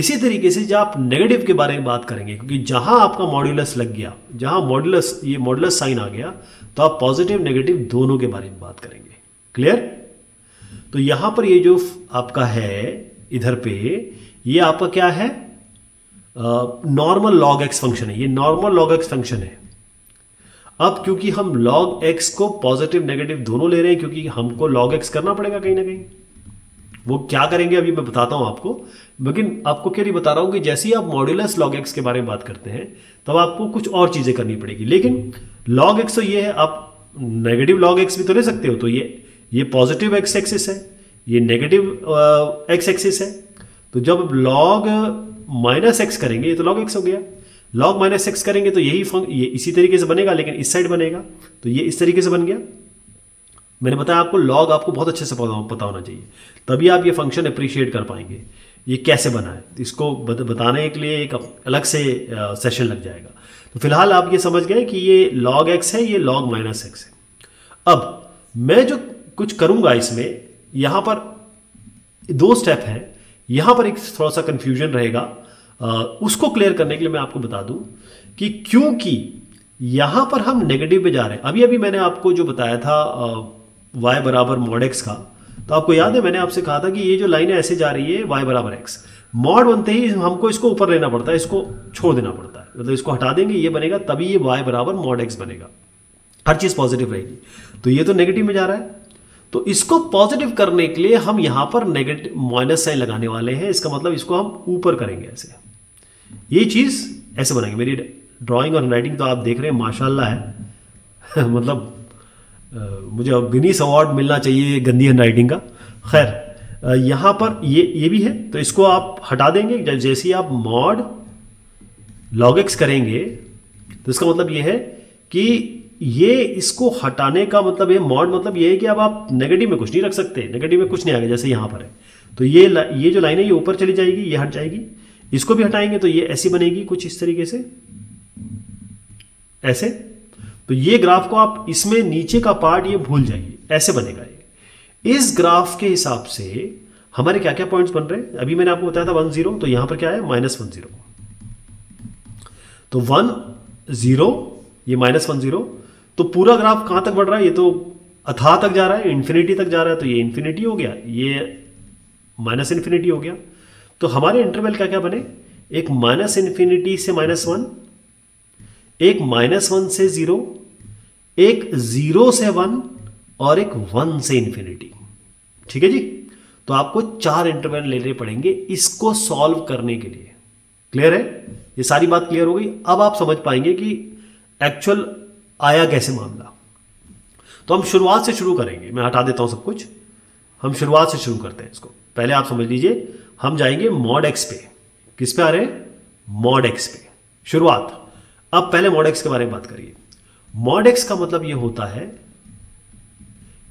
इसी तरीके से जब आप नेगेटिव के बारे में बात करेंगे क्योंकि जहां आपका मॉड्यूलस लग गया जहां मॉड्यूलस ये मॉड्यूलस साइन आ गया तो आप पॉजिटिव नेगेटिव दोनों के बारे में बात करेंगे क्लियर तो यहां पर ये जो आपका है इधर पे ये आपका क्या है नॉर्मल लॉग एक्स फंक्शन है ये नॉर्मल लॉग एक्स फंक्शन है अब क्योंकि हम लॉग एक्स को पॉजिटिव नेगेटिव दोनों ले रहे हैं क्योंकि हमको लॉग एक्स करना पड़ेगा कहीं ना कहीं वो क्या करेंगे अभी मैं बताता हूं आपको लेकिन आपको क्या बता रहा हूं कि जैसे ही आप मॉड्यूलस लॉग एक्स के बारे में बात करते हैं तब आपको कुछ और चीजें करनी पड़ेगी लेकिन लॉग एक्स तो ये है आप नेगेटिव लॉग एक्स भी तो ले सकते हो तो ये ये पॉजिटिव एक्स एक्सिस है ये नेगेटिव एक्स एक्सिस है तो जब लॉग माइनस एक्स करेंगे ये तो लॉग एक्स हो गया लॉग माइनस एक्स करेंगे तो यही ये इसी तरीके से बनेगा लेकिन इस साइड बनेगा तो ये इस तरीके से बन गया मैंने बताया आपको लॉग आपको बहुत अच्छे से पता होना चाहिए तभी आप ये फंक्शन अप्रिशिएट कर पाएंगे ये कैसे बना है तो इसको बताने के लिए एक अलग से सेशन लग जाएगा तो फिलहाल आप ये समझ गए कि ये लॉग एक्स है ये लॉग माइनस एक्स है अब मैं जो कुछ करूँगा इसमें यहां पर दो स्टेप हैं यहां पर एक थोड़ा सा कन्फ्यूजन रहेगा उसको क्लियर करने के लिए मैं आपको बता दूं कि क्योंकि यहां पर हम नेगेटिव पे जा रहे हैं अभी अभी मैंने आपको जो बताया था वाई बराबर मॉड एक्स का तो आपको याद है मैंने आपसे कहा था कि ये जो लाइन ऐसे जा रही है वाई बराबर एक्स मॉड बनते ही हमको इसको ऊपर लेना पड़ता है इसको छोड़ देना पड़ता है मतलब इसको हटा देंगे ये बनेगा तभी ये वाई बराबर मॉड एक्स बनेगा हर चीज़ पॉजिटिव रहेगी तो ये तो नेगेटिव में जा रहा है तो इसको पॉजिटिव करने के लिए हम यहां पर नेगेटिव माइनस साइन लगाने वाले हैं इसका मतलब इसको हम ऊपर करेंगे ऐसे ये चीज़ ऐसे बनाएंगे मेरी ड्राइंग और राइटिंग तो आप देख रहे हैं माशाल्लाह है (laughs) मतलब मुझे गिनीस अवार्ड मिलना चाहिए गंदी हैंड राइटिंग का खैर यहां पर ये ये भी है तो इसको आप हटा देंगे जब जैसे ही आप मॉड लॉगिक्स करेंगे तो इसका मतलब ये है कि ये इसको हटाने का मतलब ये मॉड मतलब ये है कि अब आप नेगेटिव में कुछ नहीं रख सकते नेगेटिव में कुछ नहीं आएगा जैसे यहां पर है तो ये ये जो लाइन है ये ऊपर चली जाएगी ये हट जाएगी इसको भी हटाएंगे तो ये ऐसी बनेगी कुछ इस तरीके से ऐसे तो ये ग्राफ को आप इसमें नीचे का पार्ट ये भूल जाइए ऐसे बनेगा ये इस ग्राफ के हिसाब से हमारे क्या क्या पॉइंट्स बन रहे हैं अभी मैंने आपको बताया था वन जीरो तो यहां पर क्या है माइनस वन जीरो तो वन जीरो ये माइनस वन जीरो तो पूरा ग्राफ कहां तक बढ़ रहा है ये तो अथाह तक जा रहा है इंफिनिटी तक जा रहा है तो ये इन्फिनिटी हो गया ये माइनस इंफिनिटी हो गया तो हमारे इंटरवल क्या क्या बने एक माइनस इंफिनिटी से माइनस वन एक माइनस वन से जीरो एक जीरो से वन और एक वन से इंफिनिटी ठीक है जी तो आपको चार इंटरवल लेने पड़ेंगे इसको सॉल्व करने के लिए क्लियर है ये सारी बात क्लियर हो गई अब आप समझ पाएंगे कि एक्चुअल आया कैसे मामला तो हम शुरुआत से शुरू करेंगे मैं हटा देता हूं सब कुछ हम शुरुआत से शुरू करते हैं इसको पहले आप समझ लीजिए हम जाएंगे मॉड एक्स पे किस पे आ रहे हैं मॉड एक्स पे शुरुआत अब पहले मॉड एक्स के बारे में बात करिए मॉड एक्स का मतलब यह होता है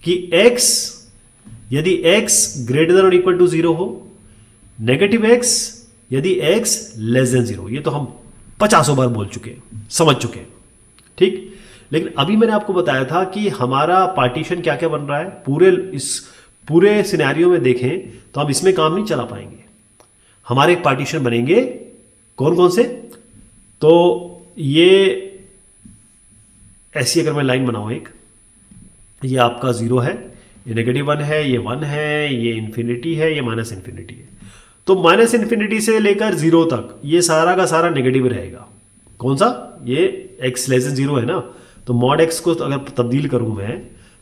कि x यदि x ग्रेटर देन और इक्वल टू जीरो हो नेगेटिव x यदि x लेस देन जीरो ये तो हम पचासों बार बोल चुके हैं समझ चुके हैं ठीक लेकिन अभी मैंने आपको बताया था कि हमारा पार्टीशन क्या क्या बन रहा है पूरे इस पूरे सिनेरियो में देखें तो हम इसमें काम नहीं चला पाएंगे हमारे एक पार्टीशन बनेंगे कौन कौन से तो ये ऐसी अगर मैं लाइन बनाऊँ एक ये आपका ज़ीरो है ये नेगेटिव वन है ये वन है ये इन्फिनिटी है ये माइनस इन्फिनिटी है तो माइनस इन्फिनिटी से लेकर ज़ीरो तक ये सारा का सारा नेगेटिव रहेगा कौन सा ये एक्स लेस देन ज़ीरो है ना तो मॉड एक्स को अगर तब्दील करूँ मैं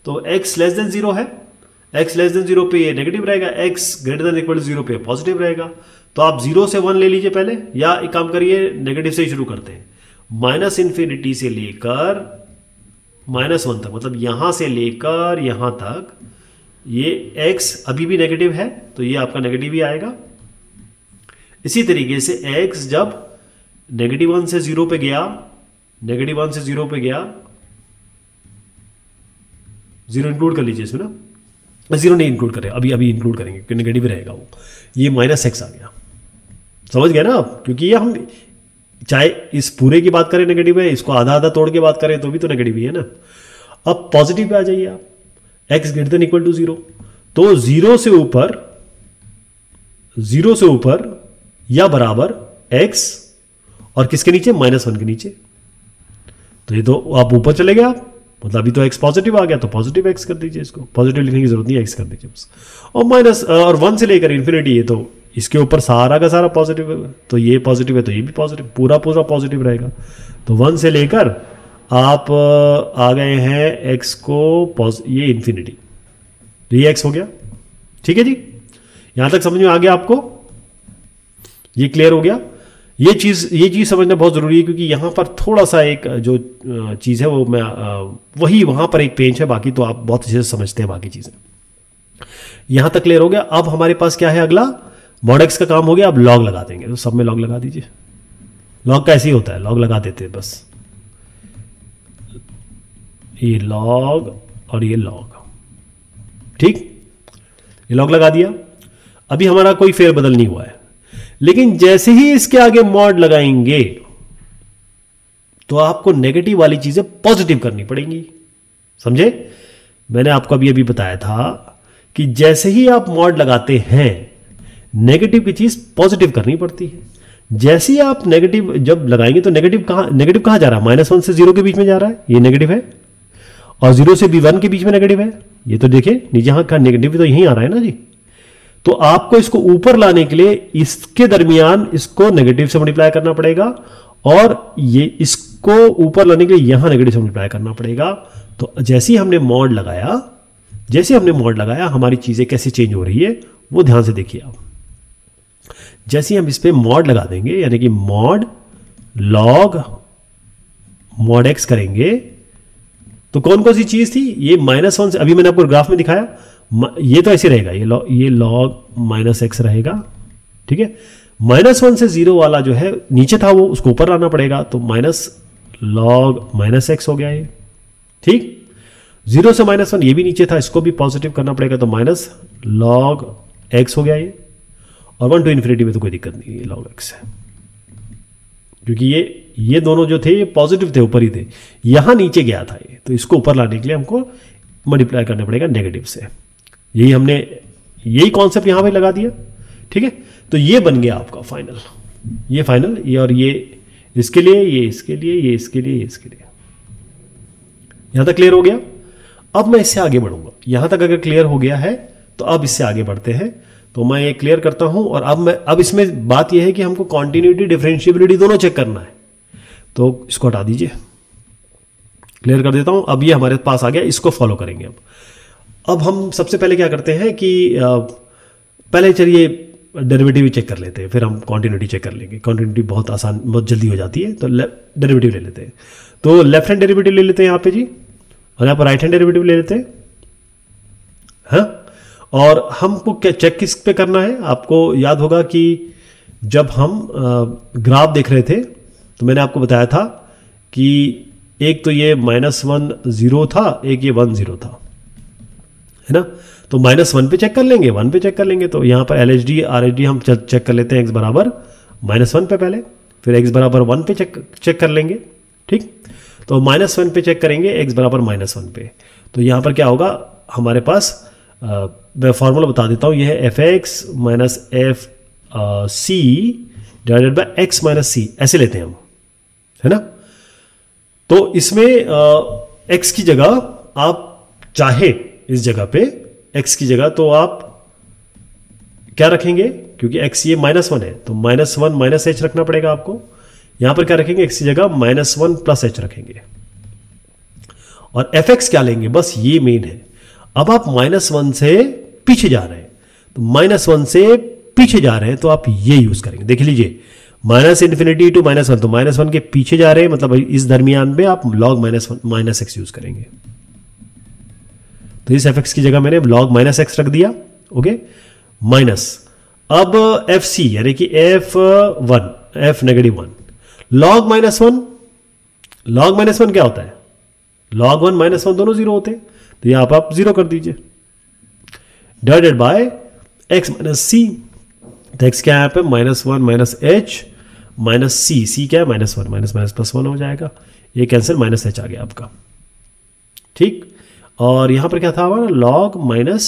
तो एक्स लेस देन ज़ीरो है एक्स लेस देन जीरो पे ये नेगेटिव रहेगा x greater than equal zero पे पॉजिटिव रहेगा तो आप जीरो से वन ले लीजिए पहले या एक काम करिए नेगेटिव से ही शुरू करते हैं माइनस इन्फिनिटी से लेकर माइनस वन तक मतलब यहां से लेकर यहां तक ये एक्स अभी भी नेगेटिव है तो ये आपका नेगेटिव ही आएगा इसी तरीके से एक्स जब नेगेटिव वन से जीरो पे गया नेगेटिव वन से जीरो पे गया जीरो इंक्लूड कर लीजिए इसमें ना जीरो नहीं इंक्लूड करें अभी अभी इंक्लूड करेंगे क्योंकि नेगेटिव रहेगा वो ये माइनस एक्स आ गया समझ गए ना आप क्योंकि ये हम चाहे इस पूरे की बात करें नेगेटिव है इसको आधा आधा तोड़ के बात करें तो भी तो नेगेटिव ही है ना अब पॉजिटिव पे आ जाइए आप x greater than equal to zero तो जीरो से ऊपर जीरो से ऊपर या बराबर एक्स और किसके नीचे माइनस वन के नीचे तो ये तो आप ऊपर चले गए आप मतलब अभी तो एक्स पॉजिटिव आ गया तो पॉजिटिव एक्स कर दीजिए इसको पॉजिटिव लिखने की जरूरत नहीं एक्स कर दीजिए बस और माइनस और वन से लेकर इन्फिनिटी है तो इसके ऊपर सारा का सारा पॉजिटिव है तो ये पॉजिटिव है तो ये भी पॉजिटिव पूरा पूरा पॉजिटिव रहेगा तो वन से लेकर आप आ गए हैं एक्स को ये इन्फिनिटी तो ये एक्स हो गया ठीक है जी यहां तक समझ में आ गया आपको ये क्लियर हो गया ये चीज़ ये चीज़ समझना बहुत ज़रूरी है क्योंकि यहाँ पर थोड़ा सा एक जो चीज़ है वो मैं वही वहाँ पर एक पेंच है बाकी तो आप बहुत अच्छे से समझते हैं बाकी चीज़ें यहाँ तक क्लियर हो गया अब हमारे पास क्या है अगला मॉडेक्स का काम हो गया अब लॉग लगा देंगे तो सब में लॉग लगा दीजिए लॉग कैसे होता है लॉग लगा देते हैं बस ये लॉग और ये लॉग ठीक ये लॉग लगा दिया अभी हमारा कोई बदल नहीं हुआ है लेकिन जैसे ही इसके आगे मॉड लगाएंगे तो आपको नेगेटिव वाली चीजें पॉजिटिव करनी पड़ेंगी समझे मैंने आपको अभी अभी बताया था कि जैसे ही आप मॉड लगाते हैं नेगेटिव की चीज पॉजिटिव करनी पड़ती है जैसे ही आप नेगेटिव जब लगाएंगे तो नेगेटिव कहां नेगेटिव कहां जा रहा है माइनस वन से जीरो के बीच में जा रहा है ये नेगेटिव है और जीरो से बी वन के बीच में नेगेटिव है ये तो देखिए नीचे यहां का नेगेटिव तो यहीं आ रहा है ना जी तो आपको इसको ऊपर लाने के लिए इसके दरमियान इसको नेगेटिव से मल्टीप्लाई करना पड़ेगा और ये इसको ऊपर लाने के लिए यहां नेगेटिव से मल्टीप्लाई करना पड़ेगा तो जैसे ही हमने मॉड लगाया जैसे हमने मॉड लगाया हमारी चीजें कैसे चेंज हो रही है वो ध्यान से देखिए आप जैसे ही हम इस पर मॉड लगा देंगे यानी कि मॉड लॉग मॉड एक्स करेंगे तो कौन कौन सी चीज थी ये माइनस वन से अभी मैंने आपको ग्राफ में दिखाया ये तो ऐसे रहेगा ये लॉग ये लॉग माइनस एक्स रहेगा ठीक है माइनस वन से जीरो वाला जो है नीचे था वो उसको ऊपर लाना पड़ेगा तो माइनस लॉग माइनस एक्स हो गया ये ठीक जीरो से माइनस वन ये भी नीचे था इसको भी पॉजिटिव करना पड़ेगा तो माइनस लॉग एक्स हो गया ये और वन टू इन्फिनिटी में तो कोई दिक्कत नहीं है लॉग एक्स है क्योंकि ये ये दोनों जो थे ये पॉजिटिव थे ऊपर ही थे यहां नीचे गया था ये तो इसको ऊपर लाने के लिए हमको मल्टीप्लाई करना पड़ेगा नेगेटिव से यही हमने यही कॉन्सेप्ट यहां पे लगा दिया ठीक है तो ये बन गया आपका फाइनल ये फाइनल ये और ये इसके लिए ये इसके लिए ये इसके लिए ये इसके लिए यहां तक क्लियर हो गया अब मैं इससे आगे बढ़ूंगा यहां तक अगर क्लियर हो गया है तो अब इससे आगे बढ़ते हैं तो मैं ये क्लियर करता हूं और अब मैं अब इसमें बात यह है कि हमको कॉन्टिन्यूटी डिफ्रेंशियबिलिटी दोनों चेक करना है तो इसको हटा दीजिए क्लियर कर देता हूँ अब ये हमारे पास आ गया इसको फॉलो करेंगे अब अब हम सबसे पहले क्या करते हैं कि पहले चलिए डेरिवेटिव चेक कर लेते हैं फिर हम कॉन्टीन्यूटी चेक कर लेंगे कॉन्टीन्यूटी बहुत आसान बहुत जल्दी हो जाती है तो डेरिवेटिव ले लेते हैं तो लेफ्ट हैंड डेरिवेटिव ले लेते हैं यहाँ पे जी और यहाँ पर राइट हैंड डेरिवेटिव ले लेते हैं हाँ और हमको क्या चेक किस पे करना है आपको याद होगा कि जब हम ग्राफ देख रहे थे तो मैंने आपको बताया था कि एक तो ये माइनस वन ज़ीरो था एक ये वन ज़ीरो था है ना तो माइनस वन पे चेक कर लेंगे वन पे चेक कर लेंगे तो यहाँ पर L H D R H D हम चेक कर लेते हैं एक्स बराबर माइनस वन पे पहले फिर एक्स बराबर वन पे चेक चेक कर लेंगे ठीक तो माइनस वन पे चेक करेंगे एक्स बराबर माइनस वन पे तो यहाँ पर क्या होगा हमारे पास आ, मैं फॉर्मूला बता देता हूँ यह है f x minus f c divided by x minus c ऐसे लेते हैं हम है ना तो इसमें एक्स की जगह आप चाहे इस जगह पे x की जगह तो आप क्या रखेंगे क्योंकि x ये माइनस वन है तो माइनस वन माइनस एच रखना पड़ेगा आपको यहां पर क्या रखेंगे x की जगह माइनस वन प्लस एच रखेंगे और एफ एक्स क्या लेंगे बस ये मेन है अब आप माइनस वन से पीछे जा रहे हैं तो माइनस वन से पीछे जा रहे हैं तो आप ये यूज करेंगे देख लीजिए minus infinity to minus one तो माइनस वन के पीछे जा रहे हैं मतलब इस दरमियान में आप log minus one minus x use करेंगे तो इस एफ की जगह मैंने लॉग माइनस एक्स रख दिया ओके माइनस अब एफ सी यानी कि f one f negative one log minus one log minus one क्या होता है लॉग वन माइनस वन दोनों जीरो होते हैं तो यहां पर आप जीरो कर दीजिए divided by x minus c तो एक्स क्या है minus one minus h minus c c क्या है minus one minus minus plus one हो जाएगा ये कैंसिल माइनस एच आ गया आपका ठीक और यहाँ पर क्या था हमारा लॉग माइनस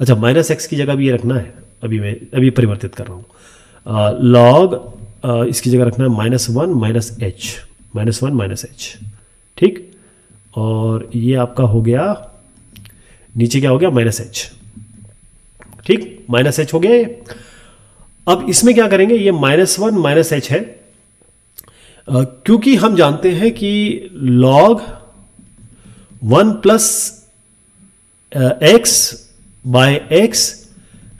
अच्छा माइनस एक्स की जगह भी ये रखना है अभी मैं अभी परिवर्तित कर रहा हूँ लॉग इसकी जगह रखना है minus one minus h minus one minus h ठीक और ये आपका हो गया नीचे क्या हो गया माइनस एच ठीक माइनस एच हो गया अब इसमें क्या करेंगे ये माइनस वन माइनस एच है क्योंकि हम जानते हैं कि log one plus x by x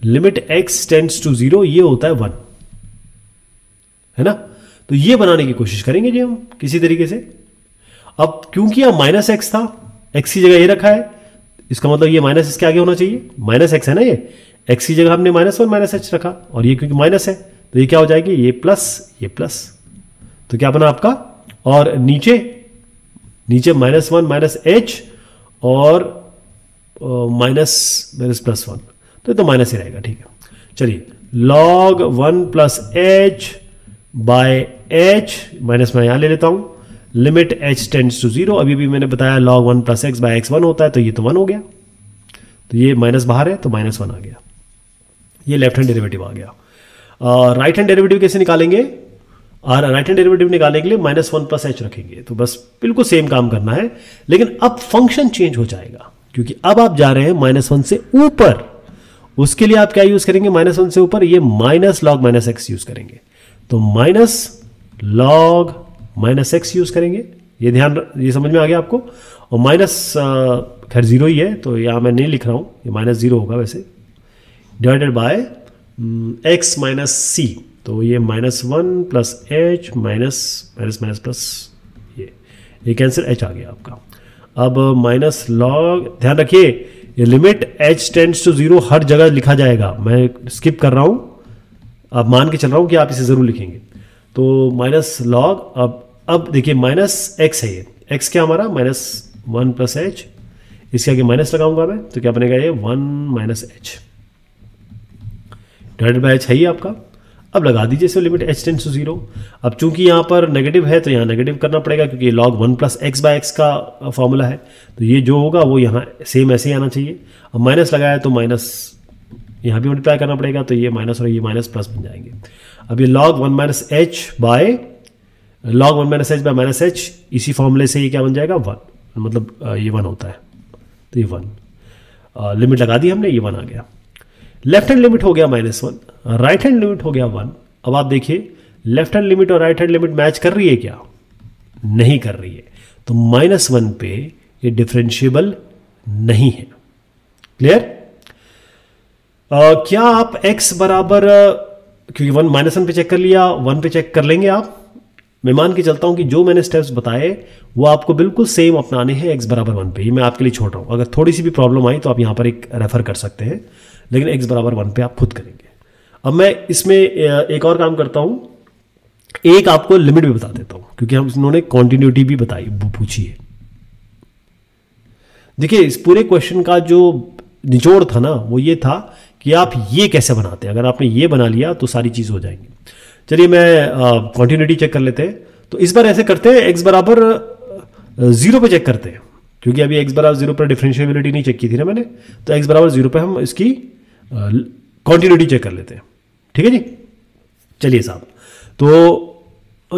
limit x tends to zero ये होता है वन है ना तो ये बनाने की कोशिश करेंगे जी हम किसी तरीके से अब क्योंकि यहां माइनस एक्स था एक्स की जगह ये रखा है इसका मतलब ये माइनस इसके आगे होना चाहिए माइनस एक्स है ना ये एक्स की जगह हमने माइनस वन माइनस एच रखा और ये क्योंकि माइनस है तो ये क्या हो जाएगी ये प्लस ये प्लस तो क्या बना आपका और नीचे नीचे माइनस वन माइनस एच और माइनस माइनस प्लस वन तो ये तो माइनस ही रहेगा ठीक है चलिए log one plus h by h minus मैं यहां ले लेता हूं limit h tends to zero अभी भी मैंने बताया log one plus x by x one होता है तो ये तो वन हो गया तो ये माइनस बाहर है तो माइनस वन आ गया ये लेफ्ट हैंड डेरिवेटिव आ गया राइट हैंड डेरिवेटिव कैसे निकालेंगे और राइट हैंड डेरिवेटिव निकालने के लिए माइनस वन प्लस एच रखेंगे तो बस बिल्कुल सेम काम करना है लेकिन अब फंक्शन चेंज हो जाएगा क्योंकि अब आप जा रहे हैं माइनस वन से ऊपर उसके लिए आप क्या यूज करेंगे माइनस वन से ऊपर ये minus log minus x use करेंगे तो minus log minus x use करेंगे ये ध्यान ये समझ में आ गया आपको और माइनस खैर जीरो ही है तो यहां मैं नहीं लिख रहा हूं ये माइनस जीरो होगा वैसे divided by x minus c तो ये minus one plus h minus minus minus plus ये ये कैंसिल एच आ गया आपका अब माइनस uh, लॉग ध्यान रखिए ये limit h tends to zero हर जगह लिखा जाएगा मैं स्किप कर रहा हूँ अब मान के चल रहा हूँ कि आप इसे ज़रूर लिखेंगे तो माइनस लॉग अब अब देखिए माइनस एक्स है ये एक्स क्या हमारा माइनस वन प्लस एच इसके आगे माइनस लगाऊंगा मैं तो क्या बनेगा ये one minus h divided by h है ही आपका अब लगा दीजिए इसे limit h tends to zero अब चूंकि यहाँ पर नेगेटिव है तो यहाँ नेगेटिव करना पड़ेगा क्योंकि log one plus x by x का फॉर्मूला है तो ये जो होगा वो यहाँ सेम ऐसे ही आना चाहिए अब माइनस लगाया तो माइनस यहाँ भी मल्टीप्लाई करना पड़ेगा तो ये माइनस और ये माइनस प्लस बन जाएंगे अब ये log one minus h by log one minus h by minus h इसी फॉर्मूले से ये क्या बन जाएगा वन मतलब ये वन होता है तो ये वन लिमिट लगा दी हमने ये वन आ गया लेफ्ट हैंड लिमिट हो गया minus one right hand limit हो गया वन अब आप देखिए लेफ्ट हैंड लिमिट और राइट हैंड लिमिट मैच कर रही है क्या नहीं कर रही है तो माइनस वन पे ये डिफरेंशिएबल नहीं है क्लियर uh, क्या आप x बराबर क्योंकि वन माइनस वन पे चेक कर लिया वन पे चेक कर लेंगे आप मैं मान के चलता हूं कि जो मैंने स्टेप्स बताए वो आपको बिल्कुल सेम अपनाने हैं x बराबर वन पे ये मैं आपके लिए छोड़ रहा हूं अगर थोड़ी सी भी प्रॉब्लम आई तो आप यहां पर एक रेफर कर सकते हैं लेकिन x बराबर वन पे आप खुद करेंगे अब मैं इसमें एक और काम करता हूं एक आपको लिमिट भी बता देता हूं क्योंकि हम उन्होंने कॉन्टिन्यूटी भी बताई पूछी है देखिए इस पूरे क्वेश्चन का जो निचोड़ था ना वो ये था कि आप ये कैसे बनाते हैं अगर आपने ये बना लिया तो सारी चीज़ हो जाएंगी चलिए मैं कॉन्टिन्यूटी चेक कर लेते हैं तो इस बार ऐसे करते हैं एक्स बराबर ज़ीरो पे चेक करते हैं क्योंकि अभी एक्स बराबर ज़ीरो पर डिफ्रेंशियबिलिटी नहीं चेक की थी ना मैंने तो एक्स बराबर ज़ीरो पर हम इसकी कॉन्टिन्यूटी चेक कर लेते हैं ठीक है जी चलिए साहब तो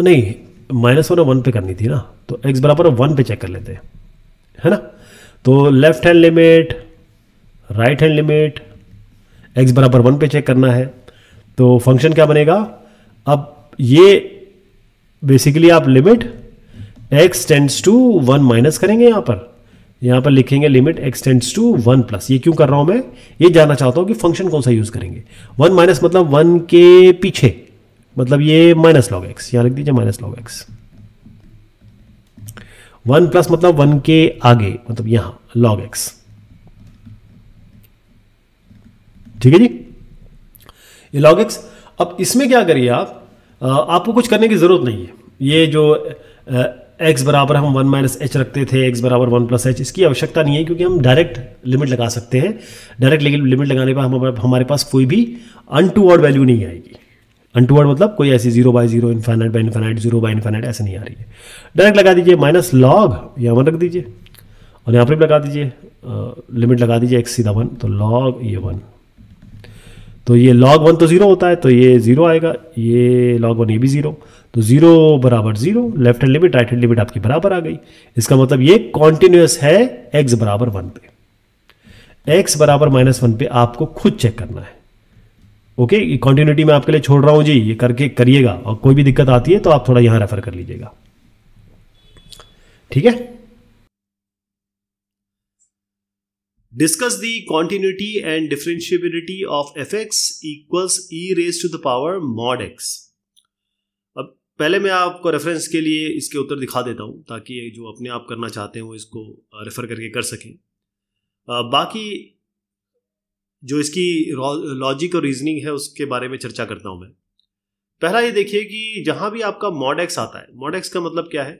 नहीं माइनस वन और वन पे करनी थी ना तो एक्स बराबर वन पे चेक कर लेते हैं है ना तो left hand limit right hand limit x बराबर वन पे चेक करना है तो फंक्शन क्या बनेगा अब ये बेसिकली आप limit x tends to one minus करेंगे यहां पर यहां पर लिखेंगे limit x tends to one plus ये क्यों कर रहा हूं मैं ये जानना चाहता हूं कि फंक्शन कौन सा यूज़ करेंगे वन माइनस मतलब वन के पीछे मतलब ये माइनस लॉग एक्स यहां लिख दीजिए minus log x one plus मतलब वन के आगे मतलब यहां लॉग एक्स ठीक है जी ये लॉग एक्स अब इसमें क्या करिए आप आपको कुछ करने की ज़रूरत नहीं है ये जो एक्स बराबर हम वन माइनस एच रखते थे एक्स बराबर वन प्लस एच इसकी आवश्यकता नहीं है क्योंकि हम डायरेक्ट लिमिट लगा सकते हैं डायरेक्ट लिमिट लगाने पर हम हमारे पास कोई भी अनटूवर्ड वैल्यू नहीं आएगी अनटूवर्ड मतलब कोई ऐसी zero by zero infinite by infinite zero by infinite ऐसे नहीं आ रही है डायरेक्ट लगा दीजिए माइनस लॉग या वन रख दीजिए और यहाँ पर भी लगा दीजिए लिमिट लगा दीजिए एक्स सीधा वन तो लॉग ये वन तो ये लॉग वन तो ज़ीरो होता है तो ये ज़ीरो आएगा ये लॉग वन ये भी ज़ीरो तो जीरो बराबर zero left hand limit right hand limit आपकी बराबर आ गई इसका मतलब ये कॉन्टिन्यूस है एक्स बराबर वन पे एक्स बराबर माइनस वन पे आपको खुद चेक करना है ओके ये कॉन्टिन्यूटी में आपके लिए छोड़ रहा हूं जी ये करके करिएगा और कोई भी दिक्कत आती है तो आप थोड़ा यहां रेफर कर लीजिएगा ठीक है discuss the continuity and differentiability of f x equals e raise to the power mod x पहले मैं आपको रेफरेंस के लिए इसके उत्तर दिखा देता हूँ ताकि जो अपने आप करना चाहते हैं वो इसको रेफ़र करके कर सकें बाकी जो इसकी लॉजिक और रीजनिंग है उसके बारे में चर्चा करता हूँ मैं पहला ये देखिए कि जहाँ भी आपका मॉडेक्स आता है मॉडेक्स का मतलब क्या है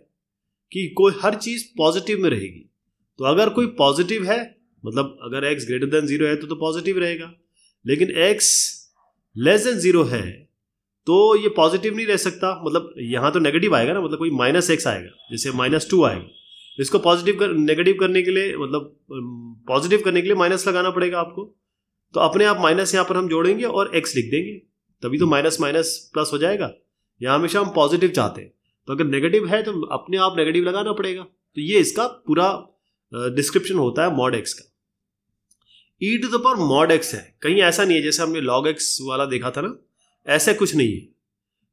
कि कोई हर चीज़ पॉजिटिव में रहेगी तो अगर कोई पॉजिटिव है मतलब अगर एक्स ग्रेटर देन जीरो है तो तो पॉजिटिव रहेगा लेकिन एक्स लेस देन जीरो है तो ये पॉजिटिव नहीं रह सकता मतलब यहाँ तो नेगेटिव आएगा ना मतलब कोई माइनस एक्स आएगा जैसे माइनस टू आएगा तो इसको पॉजिटिव कर नेगेटिव करने के लिए मतलब पॉजिटिव करने के लिए माइनस लगाना पड़ेगा आपको तो अपने आप माइनस यहाँ पर हम जोड़ेंगे और एक्स लिख देंगे तभी तो माइनस माइनस प्लस हो जाएगा यहाँ हमेशा हम पॉजिटिव चाहते हैं तो अगर नेगेटिव है तो अपने आप नेगेटिव लगाना पड़ेगा तो ये इसका पूरा डिस्क्रिप्शन होता है मॉड एक्स का e to the power mod x है कहीं ऐसा नहीं है जैसे हमने लॉग एक्स वाला देखा था ना ऐसा कुछ नहीं है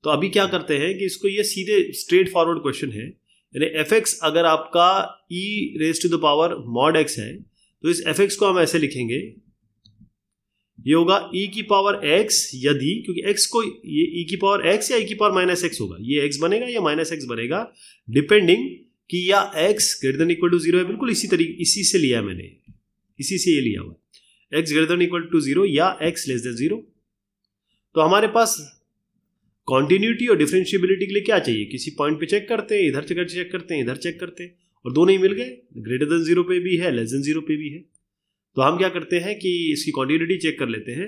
तो अभी क्या करते हैं कि इसको ये सीधे स्ट्रेट फॉरवर्ड क्वेश्चन है यानी एफ एक्स अगर आपका e raise to the power mod x है तो इस एफ एक्स को हम ऐसे लिखेंगे ये होगा ई e की पावर एक्स यदि क्योंकि एक्स को ये ई e की पावर एक्स या ई e की पावर माइनस एक्स होगा ये एक्स बनेगा या माइनस एक्स बनेगा डिपेंडिंग कि या x greater than equal to zero है बिल्कुल इसी तरीके इसी से लिया मैंने इसी से ये लिया हुआ x greater than equal to zero या एक्स लेस देन जीरो तो हमारे पास कॉन्टिन्यूटी और डिफ्रेंशियबिलिटी के लिए क्या चाहिए किसी पॉइंट पे चेक करते हैं इधर चेक चेक करते हैं इधर चेक करते हैं और दोनों ही मिल गए ग्रेटर देन जीरो पे भी है लेस देन जीरो पे भी है तो हम क्या करते हैं कि इसकी कॉन्टिन्यूटी चेक कर लेते हैं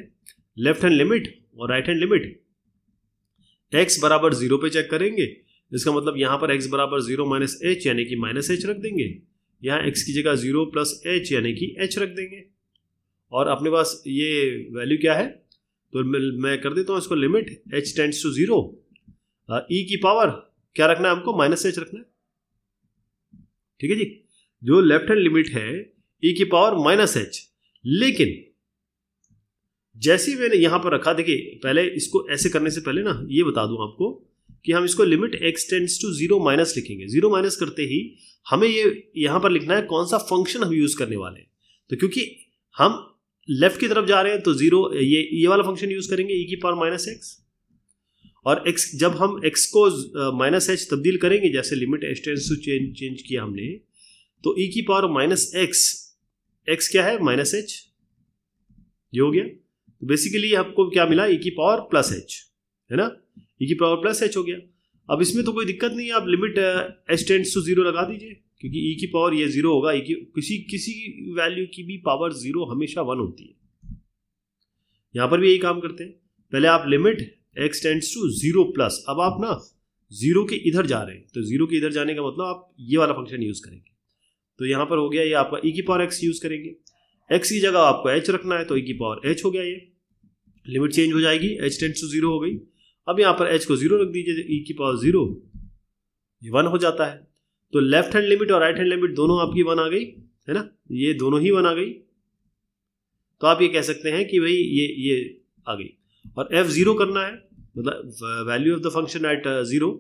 लेफ्ट हैंड लिमिट और राइट हैंड लिमिट एक्स बराबर जीरो पे चेक करेंगे इसका मतलब यहाँ पर एक्स बराबर जीरो माइनस एच यानी कि माइनस एच रख देंगे यहाँ एक्स की जगह जीरो प्लस एच यानी कि एच रख देंगे और अपने पास ये वैल्यू क्या है तो मैं कर देता हूँ इसको limit h tends to zero e की पावर क्या रखना है हमको माइनस एच रखना है ठीक है जी जो लेफ्ट हैंड लिमिट है ई e की पावर माइनस एच लेकिन जैसे ही मैंने यहां पर रखा देखिए पहले इसको ऐसे करने से पहले ना ये बता दूं आपको कि हम इसको limit x tends to zero minus लिखेंगे जीरो माइनस करते ही हमें ये यहां पर लिखना है कौन सा फंक्शन हम यूज करने वाले हैं तो क्योंकि हम लेफ्ट की तरफ जा रहे हैं तो जीरो ये ये वाला फंक्शन यूज करेंगे ई e की पावर माइनस एक्स और एक्स जब हम एक्स को माइनस एच तब्दील करेंगे जैसे limit h tends to change change किया हमने तो ई e की पावर माइनस एक्स एक्स क्या है माइनस एच ये हो गया तो बेसिकली आपको क्या मिला ई e की पावर प्लस एच है ना ई की पावर प्लस एच हो गया अब इसमें तो कोई दिक्कत नहीं है आप limit h tends to zero लगा दीजिए क्योंकि ई e की पावर ये जीरो होगा ई e की किसी किसी वैल्यू की भी पावर जीरो हमेशा वन होती है यहां पर भी यही काम करते हैं पहले आप limit x tends to zero plus अब आप ना जीरो के इधर जा रहे हैं तो जीरो के इधर जाने का मतलब आप ये वाला फंक्शन यूज करेंगे तो यहां पर हो गया ये आपका ई e की पावर एक्स यूज करेंगे एक्स की जगह आपको एच रखना है तो ई की पावर एच हो गया ये लिमिट चेंज हो जाएगी एच टेंड्स टू जीरो हो गई अब यहां पर एच को जीरो रख दीजिए ई की पावर जीरो वन हो जाता है तो लेफ्ट हैंड लिमिट और राइट हैंड लिमिट दोनों आपकी वन आ गई है ना ये दोनों ही वन आ गई तो आप ये कह सकते हैं कि भाई ये ये आ गई और एफ ज़ीरो करना है मतलब value of the function at zero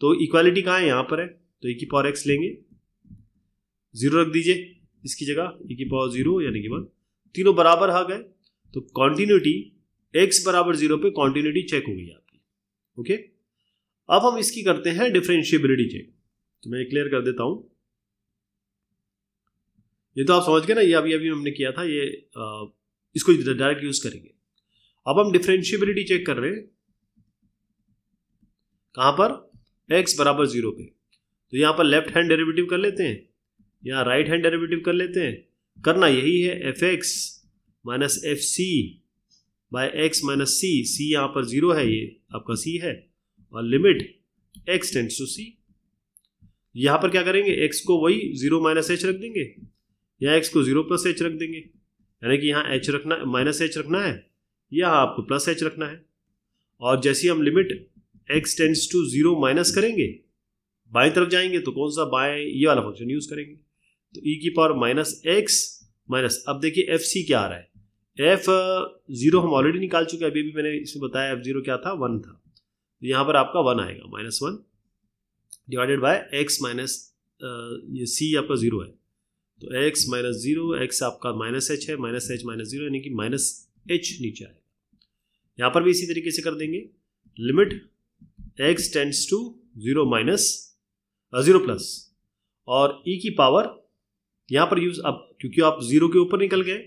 तो इक्वालिटी कहाँ है यहाँ पर है तो ई e की पावर एक्स लेंगे ज़ीरो रख दीजिए इसकी जगह ई e की पावर ज़ीरो यानी कि वन तीनों बराबर आ गए तो कॉन्टीन्यूटी एक्स बराबर ज़ीरो पे कॉन्टीन्यूटी चेक हो गई आपकी ओके अब हम इसकी करते हैं डिफ्रेंशियबिलिटी चेक तो मैं क्लियर कर देता हूँ ये तो आप समझ गए ना ये अभी अभी हमने किया था ये आ, इसको डायरेक्ट यूज करेंगे अब हम डिफ्रेंशियबिलिटी चेक कर रहे हैं कहां पर x बराबर जीरो पे तो यहां पर लेफ्ट हैंड डेरिवेटिव कर लेते हैं यहां राइट हैंड डेरिवेटिव कर लेते हैं करना यही है f x minus f c by x minus c c यहां पर जीरो है ये आपका सी है और limit x tends to c यहां पर क्या करेंगे एक्स को वही जीरो माइनस एच रख देंगे या एक्स को जीरो प्लस एच रख देंगे यानी कि यहाँ एच रखना माइनस एच रखना है या आपको प्लस एच रखना है और जैसी हम limit x tends to zero minus करेंगे बाएं तरफ जाएंगे तो कौन सा बाएं ये वाला फंक्शन यूज करेंगे तो ई e की पावर माइनस एक्स माइनस अब देखिए एफ सी क्या आ रहा है एफ जीरो uh, हम ऑलरेडी निकाल चुके हैं अभी अभी मैंने इसमें बताया एफ जीरो क्या था वन था तो यहाँ पर आपका वन आएगा minus one divided by x minus ये सी आपका ज़ीरो है तो एक्स माइनस ज़ीरो एक्स आपका माइनस एच है माइनस एच माइनस ज़ीरो यानी कि माइनस एच नीचे आएगा यहाँ पर भी इसी तरीके से कर देंगे limit x tends to zero minus zero plus और ई e की पावर यहाँ पर यूज़ अब क्योंकि आप ज़ीरो के ऊपर निकल गए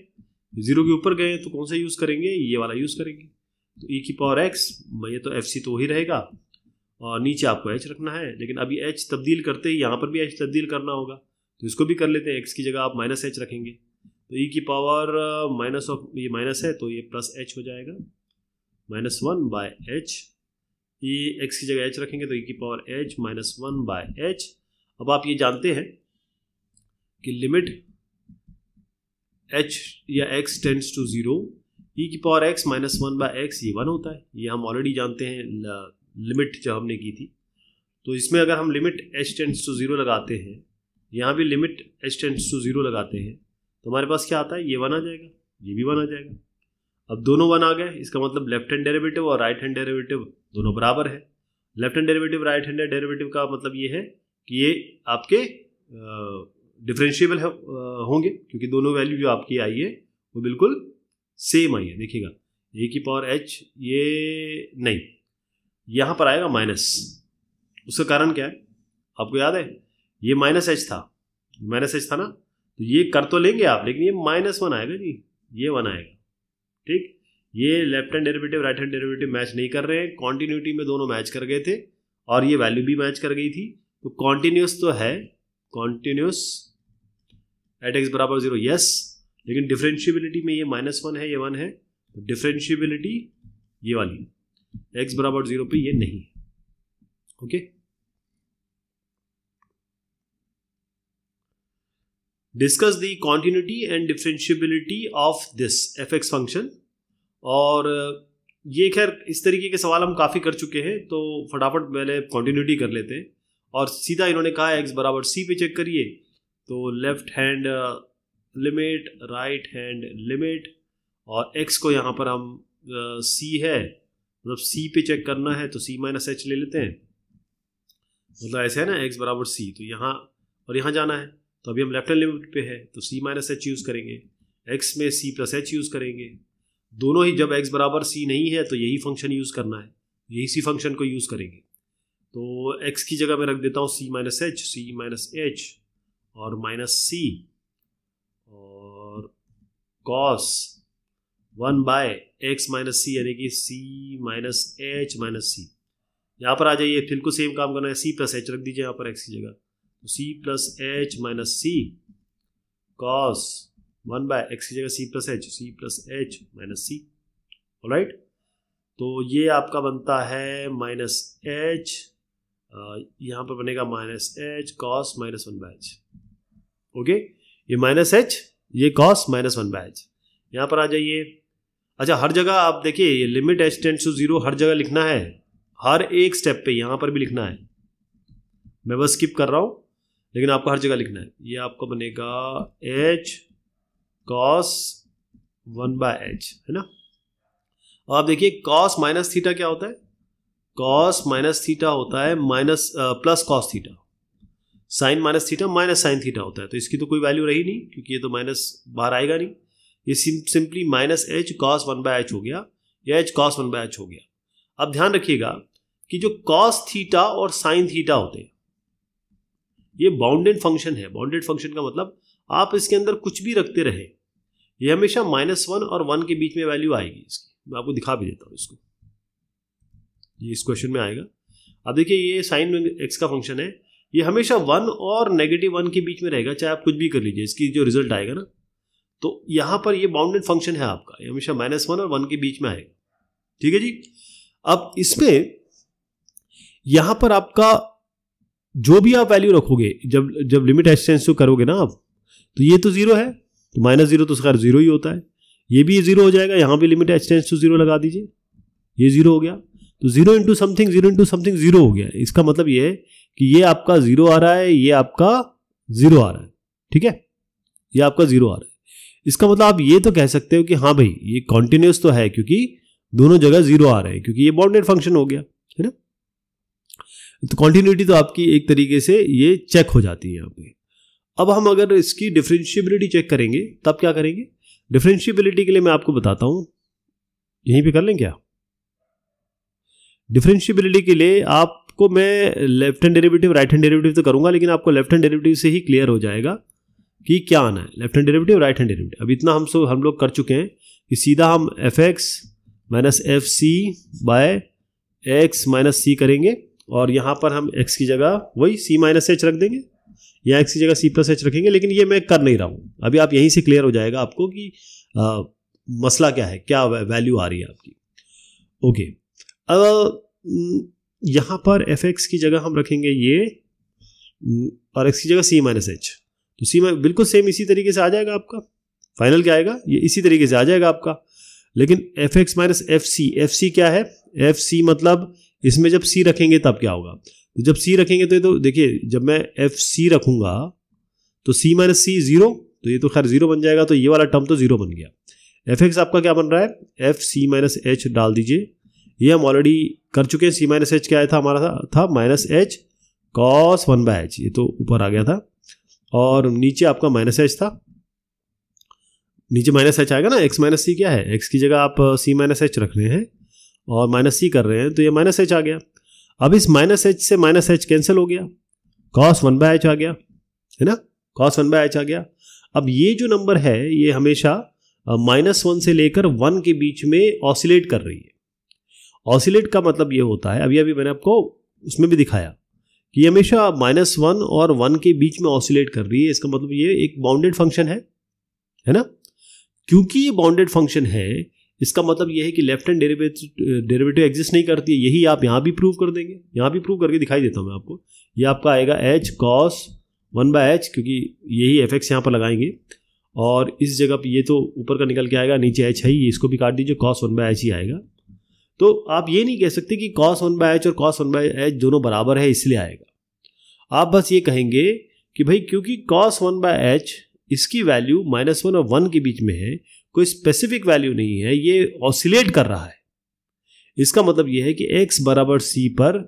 ज़ीरो के ऊपर गए तो कौन सा यूज़ करेंगे ये वाला यूज़ करेंगे तो ई e की पावर एक्स ये तो एफ सी तो वही रहेगा और नीचे आपको एच रखना है लेकिन अभी एच तब्दील करते ही यहाँ पर भी एच तब्दील करना होगा तो इसको भी कर लेते हैं एक्स की जगह आप माइनस एच रखेंगे तो ई e की पावर माइनस ऑफ ये माइनस है तो ये प्लस एच हो जाएगा माइनस वन बाय एच ये एक्स की जगह एच रखेंगे तो ई e की power h minus one by h अब आप ये जानते हैं कि लिमिट एच या x tends to zero e की power x minus one by x ये वन होता है ये हम ऑलरेडी जानते हैं लिमिट जो हमने की थी तो इसमें अगर हम limit h tends to zero लगाते हैं यहाँ भी limit h tends to zero लगाते हैं तो हमारे पास क्या आता है ये वन आ जाएगा ये भी वन आ जाएगा अब दोनों वन आ गए इसका मतलब लेफ्ट हैंड डेरिवेटिव और राइट हैंड डेरिवेटिव दोनों बराबर है left hand derivative right hand derivative का मतलब ये है कि ये आपके डिफ्रेंशिएबल होंगे क्योंकि दोनों वैल्यू जो आपकी आई है वो बिल्कुल सेम आई है देखिएगा ए की पावर एच ये नहीं यहां पर आएगा माइनस उसका कारण क्या है आपको याद है ये माइनस एच था माइनस एच था ना तो ये कर तो लेंगे आप लेकिन ये माइनस वन आएगा जी ये वन आएगा ठीक ये left hand derivative right hand derivative match नहीं कर रहे हैं कॉन्टिन्यूटी में दोनों मैच कर गए थे और ये वैल्यू भी मैच कर गई थी तो कॉन्टिन्यूस तो है कॉन्टिन्यूस एट एक्स बराबर जीरो यस लेकिन डिफ्रेंशियबिलिटी में ये माइनस वन है ये वन है तो डिफ्रेंशियबिलिटी ये वाली एक्स बराबर जीरो पे ये नहीं है okay discuss the continuity and differentiability of this f x function और ये खैर इस तरीके के सवाल हम काफ़ी कर चुके हैं तो फटाफट पहले कॉन्टिन्यूटी कर लेते हैं और सीधा इन्होंने कहा एक्स बराबर सी पे चेक करिए तो left hand limit right hand limit और एक्स को यहाँ पर हम सी uh, है मतलब सी पे चेक करना है तो सी माइनस एच ले लेते हैं मतलब ऐसे है ना एक्स बराबर सी तो यहाँ और यहाँ जाना है तो अभी हम लेफ्ट हैंड लिमिट पे है तो सी माइनस एच यूज़ करेंगे एक्स में सी प्लस एच यूज़ करेंगे दोनों ही जब एक्स बराबर सी नहीं है तो यही फंक्शन यूज़ करना है यही सी फंक्शन को यूज़ करेंगे तो एक्स की जगह मैं रख देता हूँ c minus h c minus h और माइनस सी और cos one by x minus c यानी कि c minus h minus c यहाँ पर आ जाइए बिल्कुल सेम काम करना है सी प्लस एच रख दीजिए यहाँ पर एक्स की जगह तो c plus h minus c cos one by x की जगह c plus h c plus h minus c right तो ये आपका बनता है माइनस एच यहाँ पर बनेगा minus h cos minus one by h okay ये माइनस एच ये cos minus one by h यहाँ पर आ जाइए अच्छा हर जगह आप देखिए limit h tends to zero हर जगह लिखना है हर एक स्टेप पे यहां पर भी लिखना है मैं बस स्किप कर रहा हूं लेकिन आपको हर जगह लिखना है ये आपका बनेगा h cos one by h है ना और आप देखिए कॉस माइनस थीटा क्या होता है कॉस माइनस थीटा होता है minus plus cos theta sine minus theta minus sine theta होता है तो इसकी तो कोई वैल्यू रही नहीं क्योंकि ये तो माइनस बाहर आएगा नहीं ये simply minus h cos one by h हो गया या h cos one by h हो गया अब ध्यान रखिएगा कि जो कॉस थीटा और साइन थीटा होते हैं ये बाउंडेड फंक्शन है बाउंडेड फंक्शन का मतलब आप इसके अंदर कुछ भी रखते रहे ये हमेशा माइनस वन और वन के बीच में वैल्यू आएगी इसकी मैं आपको दिखा भी देता हूँ इसको ये इस क्वेश्चन में आएगा अब देखिए ये साइन एक्स का फंक्शन है ये हमेशा वन और नेगेटिव वन के बीच में रहेगा चाहे आप कुछ भी कर लीजिए इसकी जो रिजल्ट आएगा ना तो यहां पर ये बाउंडेड फंक्शन है आपका ये हमेशा माइनस वन और वन के बीच में आएगा ठीक है जी अब इसमें यहां पर आपका जो भी आप वैल्यू रखोगे जब जब लिमिट एक्सचेंज टू करोगे ना आप तो ये तो जीरो है तो माइनस जीरो तो उसका जीरो ही होता है ये भी जीरो हो जाएगा यहां भी लिमिट एक्सटेंस टू जीरो लगा दीजिए ये जीरो हो गया तो zero into something zero into something zero हो गया इसका मतलब ये है कि ये आपका जीरो आ रहा है ये आपका जीरो आ रहा है ठीक है ये आपका जीरो आ रहा है इसका मतलब आप ये तो कह सकते हो कि हाँ भाई ये कॉन्टिन्यूस तो है क्योंकि दोनों जगह जीरो आ रहे हैं क्योंकि ये बाउंडेड फंक्शन हो गया है ना तो कॉन्टिन्यूटी तो आपकी एक तरीके से ये चेक हो जाती है आपकी अब हम अगर इसकी डिफ्रेंशियबिलिटी चेक करेंगे तब क्या करेंगे डिफ्रेंशियबिलिटी के लिए मैं आपको बताता हूं यहीं पे कर लें क्या डिफ्रेंशियबिलिटी के लिए आपको मैं left hand derivative right hand derivative तो करूंगा लेकिन आपको लेफ्ट हैंड डेरिवेटिव से ही क्लियर हो जाएगा कि क्या आना है left hand derivative right hand derivative अब इतना हम सो हम लोग कर चुके हैं कि सीधा हम f x minus f c by x minus c करेंगे और यहाँ पर हम एक्स की जगह वही सी माइनस एच रख देंगे या एक्स की जगह सी प्लस एच रखेंगे लेकिन ये मैं कर नहीं रहा हूँ अभी आप यहीं से क्लियर हो जाएगा आपको कि आ, मसला क्या है क्या वैल्यू आ रही है आपकी ओके अब यहाँ पर एफ एक्स की जगह हम रखेंगे ये और एक्स की जगह सी माइनस एच तो सी में बिल्कुल सेम इसी तरीके से आ जाएगा आपका फाइनल क्या आएगा ये इसी तरीके से आ जाएगा आपका लेकिन f x minus f c f c क्या है एफ सी मतलब इसमें जब सी रखेंगे तब क्या होगा तो जब सी रखेंगे तो ये तो देखिए जब मैं एफ सी रखूंगा तो सी माइनस सी जीरो तो ये तो खैर जीरो बन जाएगा तो ये वाला टर्म तो जीरो बन गया एफ एक्स आपका क्या बन रहा है एफ सी माइनस एच डाल दीजिए ये हम ऑलरेडी कर चुके हैं सी माइनस एच क्या आया था हमारा था minus h cos one by h ये तो ऊपर आ गया था और नीचे आपका माइनस एच था नीचे माइनस एच आएगा ना एक्स माइनस सी क्या है एक्स की जगह आप सी माइनस एच रख रहे हैं और माइनस सी कर रहे हैं तो ये माइनस एच आ गया अब इस माइनस एच से माइनस एच कैंसिल हो गया कॉस वन बाय एच आ गया है ना कॉस वन बाय एच आ गया अब ये जो नंबर है ये हमेशा माइनस uh, वन से लेकर वन के बीच में ऑसिलेट कर रही है ऑसिलेट का मतलब ये होता है अभी अभी मैंने आपको उसमें भी दिखाया ये हमेशा माइनस वन और वन के बीच में ऑसिलेट कर रही है इसका मतलब ये एक बाउंडेड फंक्शन है है ना क्योंकि ये बाउंडेड फंक्शन है इसका मतलब यह है कि left hand derivative derivative exist नहीं करती है यही आप यहाँ भी प्रूव कर देंगे यहाँ भी प्रूव करके दिखाई देता हूँ मैं आपको ये आपका आएगा h cos one by h क्योंकि यही एफ एक्स यहाँ पर लगाएंगे और इस जगह पर ये तो ऊपर का निकल के आएगा नीचे एच है ही इसको भी काट दीजिए कॉस वन बाय एच ही आएगा तो आप ये नहीं कह सकते कि कॉस वन बाय एच और कॉस वन बाय एच दोनों बराबर है इसलिए आएगा आप बस ये कहेंगे कि भाई क्योंकि कॉस वन बाय एच इसकी वैल्यू माइनस वन और वन के बीच में है कोई स्पेसिफिक वैल्यू नहीं है ये ऑसिलेट कर रहा है इसका मतलब यह है कि x बराबर सी पर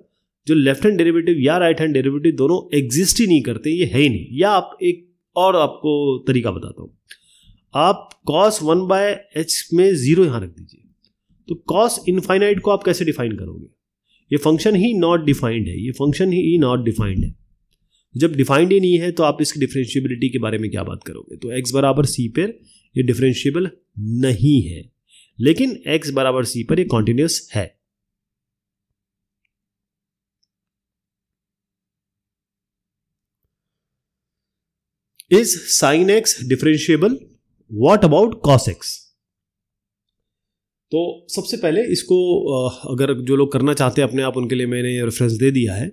जो लेफ्ट हैंड डेरिवेटिव या राइट हैंड डेरिवेटिव दोनों एग्जिस्ट ही नहीं करते ये है ही नहीं या आप एक और आपको तरीका बताता हूँ आप कॉस वन बाय एच में जीरो यहाँ रख दीजिए तो कॉस इनफाइनाइट को आप कैसे डिफाइन करोगे ये फंक्शन ही नॉट डिफाइंड है ये फंक्शन ही नॉट डिफाइंड है जब डिफाइंड ही नहीं है तो आप इसकी डिफ्रेंशियबिलिटी के बारे में क्या बात करोगे तो एक्स बराबर सी पर ये डिफ्रेंशियबल नहीं है लेकिन एक्स बराबर सी पर ये कॉन्टिन्यूस है is sine x differentiable what about cos x तो सबसे पहले इसको अगर जो लोग करना चाहते हैं अपने आप उनके लिए मैंने रेफरेंस दे दिया है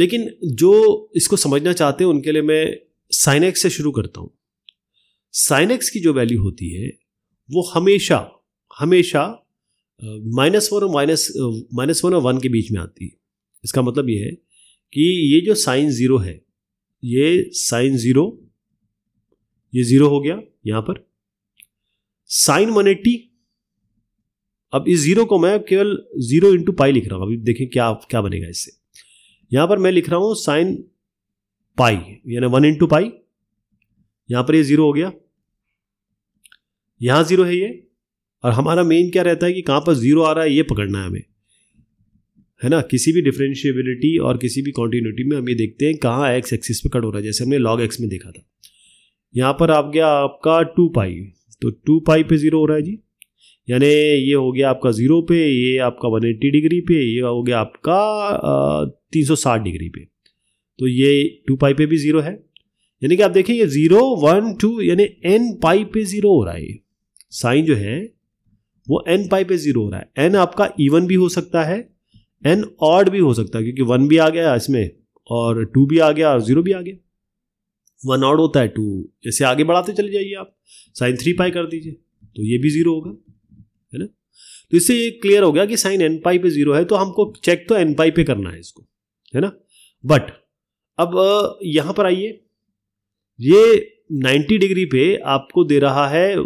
लेकिन जो इसको समझना चाहते हैं उनके लिए मैं साइनेक्स से शुरू करता हूं साइनेक्स की जो वैल्यू होती है वो हमेशा हमेशा माइनस वन और माइनस माइनस वन और वन के बीच में आती है इसका मतलब ये है कि ये जो साइन ज़ीरो है ये साइन ज़ीरो ये ज़ीरो हो गया यहां पर साइन वन एट्टी अब इस ज़ीरो को मैं केवल ज़ीरो इंटू पाई लिख रहा हूं अभी देखें क्या क्या बनेगा इससे यहां पर मैं लिख रहा हूं साइन पाई यानी वन इंटू पाई यहां पर ये जीरो हो गया यहां जीरो है ये और हमारा मेन क्या रहता है कि कहां पर जीरो आ रहा है ये पकड़ना है हमें है ना किसी भी डिफरेंशियबिलिटी और किसी भी कॉन्टीन्यूटी में हम ये देखते हैं कहाँ एक्स एक्सिस पे कट हो रहा है जैसे हमने लॉग एक्स में देखा था यहाँ पर आप गया आपका टू पाई तो टू पाई पे जीरो हो रहा है जी यानी ये हो गया आपका ज़ीरो पे ये आपका वन एट्टी डिग्री पे ये हो गया आपका तीन सौ साठ डिग्री पे तो ये टू पाई पे भी ज़ीरो है यानी कि आप देखें ये ज़ीरो वन टू यानी एन पाई पे ज़ीरो हो रहा है साइन जो है वो एन पाई पे ज़ीरो हो रहा है एन आपका इवन भी हो सकता है एन ऑड भी हो सकता है क्योंकि वन भी आ गया इसमें और टू भी आ गया और ज़ीरो भी आ गया वन ऑड होता है टू जैसे आगे बढ़ाते चले जाइए आप साइन थ्री पाई कर दीजिए तो ये भी ज़ीरो होगा है ना तो इससे ये क्लियर हो गया कि साइन एन पाई पे जीरो है तो हमको चेक तो एन पाई पे करना है इसको है ना बट अब यहां पर आइए ये 90 डिग्री पे आपको दे रहा है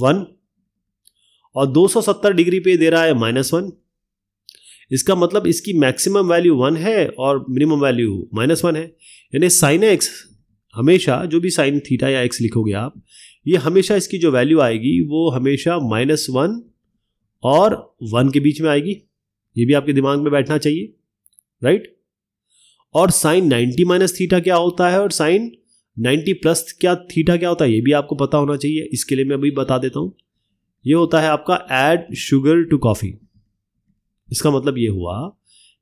वन और 270 डिग्री पे दे रहा है माइनस वन इसका मतलब इसकी मैक्सिमम वैल्यू वन है और मिनिमम वैल्यू माइनस वन है यानी साइन एक्स हमेशा जो भी साइन थीटा या एक्स लिखोगे आप ये हमेशा इसकी जो वैल्यू आएगी वो हमेशा माइनस वन और वन के बीच में आएगी ये भी आपके दिमाग में बैठना चाहिए राइट और साइन नाइन्टी माइनस थीटा क्या होता है और साइन नाइन्टी प्लस क्या थीटा क्या होता है ये भी आपको पता होना चाहिए इसके लिए मैं अभी बता देता हूँ ये होता है आपका एड शुगर टू कॉफ़ी इसका मतलब ये हुआ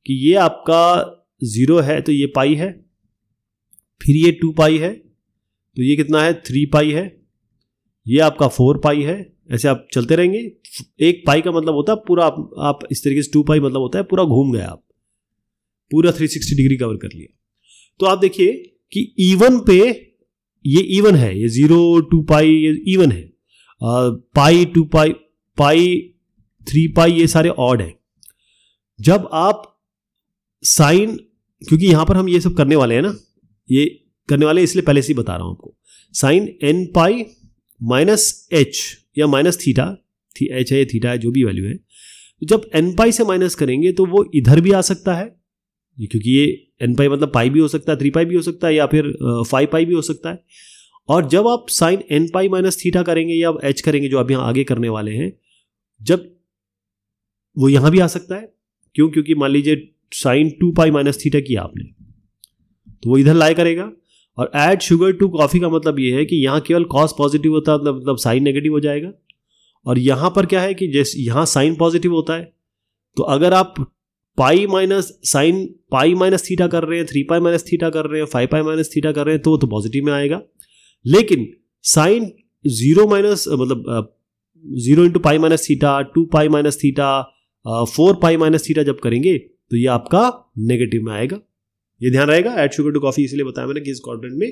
कि ये आपका ज़ीरो है तो ये पाई है फिर ये टू पाई है तो ये कितना है थ्री पाई है ये आपका फोर पाई है ऐसे आप चलते रहेंगे एक पाई का मतलब होता है पूरा आप, आप इस तरीके से टू पाई मतलब होता है पूरा घूम गए आप पूरा 360 डिग्री कवर कर लिया तो आप देखिए कि इवन पे ये इवन है ये जीरो टू पाई ये इवन है आ, पाई to pi pi three pi ये सारे ऑड है जब आप साइन क्योंकि यहां पर हम ये सब करने वाले हैं ना ये करने वाले इसलिए पहले से ही बता रहा हूं आपको sine n pi minus h या माइनस थीटा थी एच है थीटा है जो भी वैल्यू है तो जब एन पाई से माइनस करेंगे तो वो इधर भी आ सकता है क्योंकि ये एन पाई मतलब पाई भी हो सकता है थ्री पाई भी हो सकता है या फिर फाइव पाई भी हो सकता है और जब आप sine n pi minus theta करेंगे या एच करेंगे जो आप यहां आगे करने वाले हैं जब वो यहां भी आ सकता है क्यों क्योंकि मान लीजिए sine two pi minus theta किया आपने तो वो इधर लाई करेगा और ऐड शुगर टू कॉफ़ी का मतलब ये है कि यहाँ केवल कॉस्ट पॉजिटिव होता है मतलब साइन मतलब नेगेटिव हो जाएगा और यहाँ पर क्या है कि जैसे यहाँ साइन पॉजिटिव होता है तो अगर आप pi minus sine pi minus theta कर रहे हैं थ्री पाई माइनस थीटा कर रहे हैं फाइव पाई माइनस थीटा कर रहे हैं तो वो तो पॉजिटिव में आएगा लेकिन साइन जीरो माइनस मतलब zero into pi minus theta two pi minus theta four pi minus theta जब करेंगे तो ये आपका नेगेटिव में आएगा ये ध्यान रहेगा एड शुगर टू कॉफ़ी इसलिए बताया मैंने कि इस कॉन्टेंट में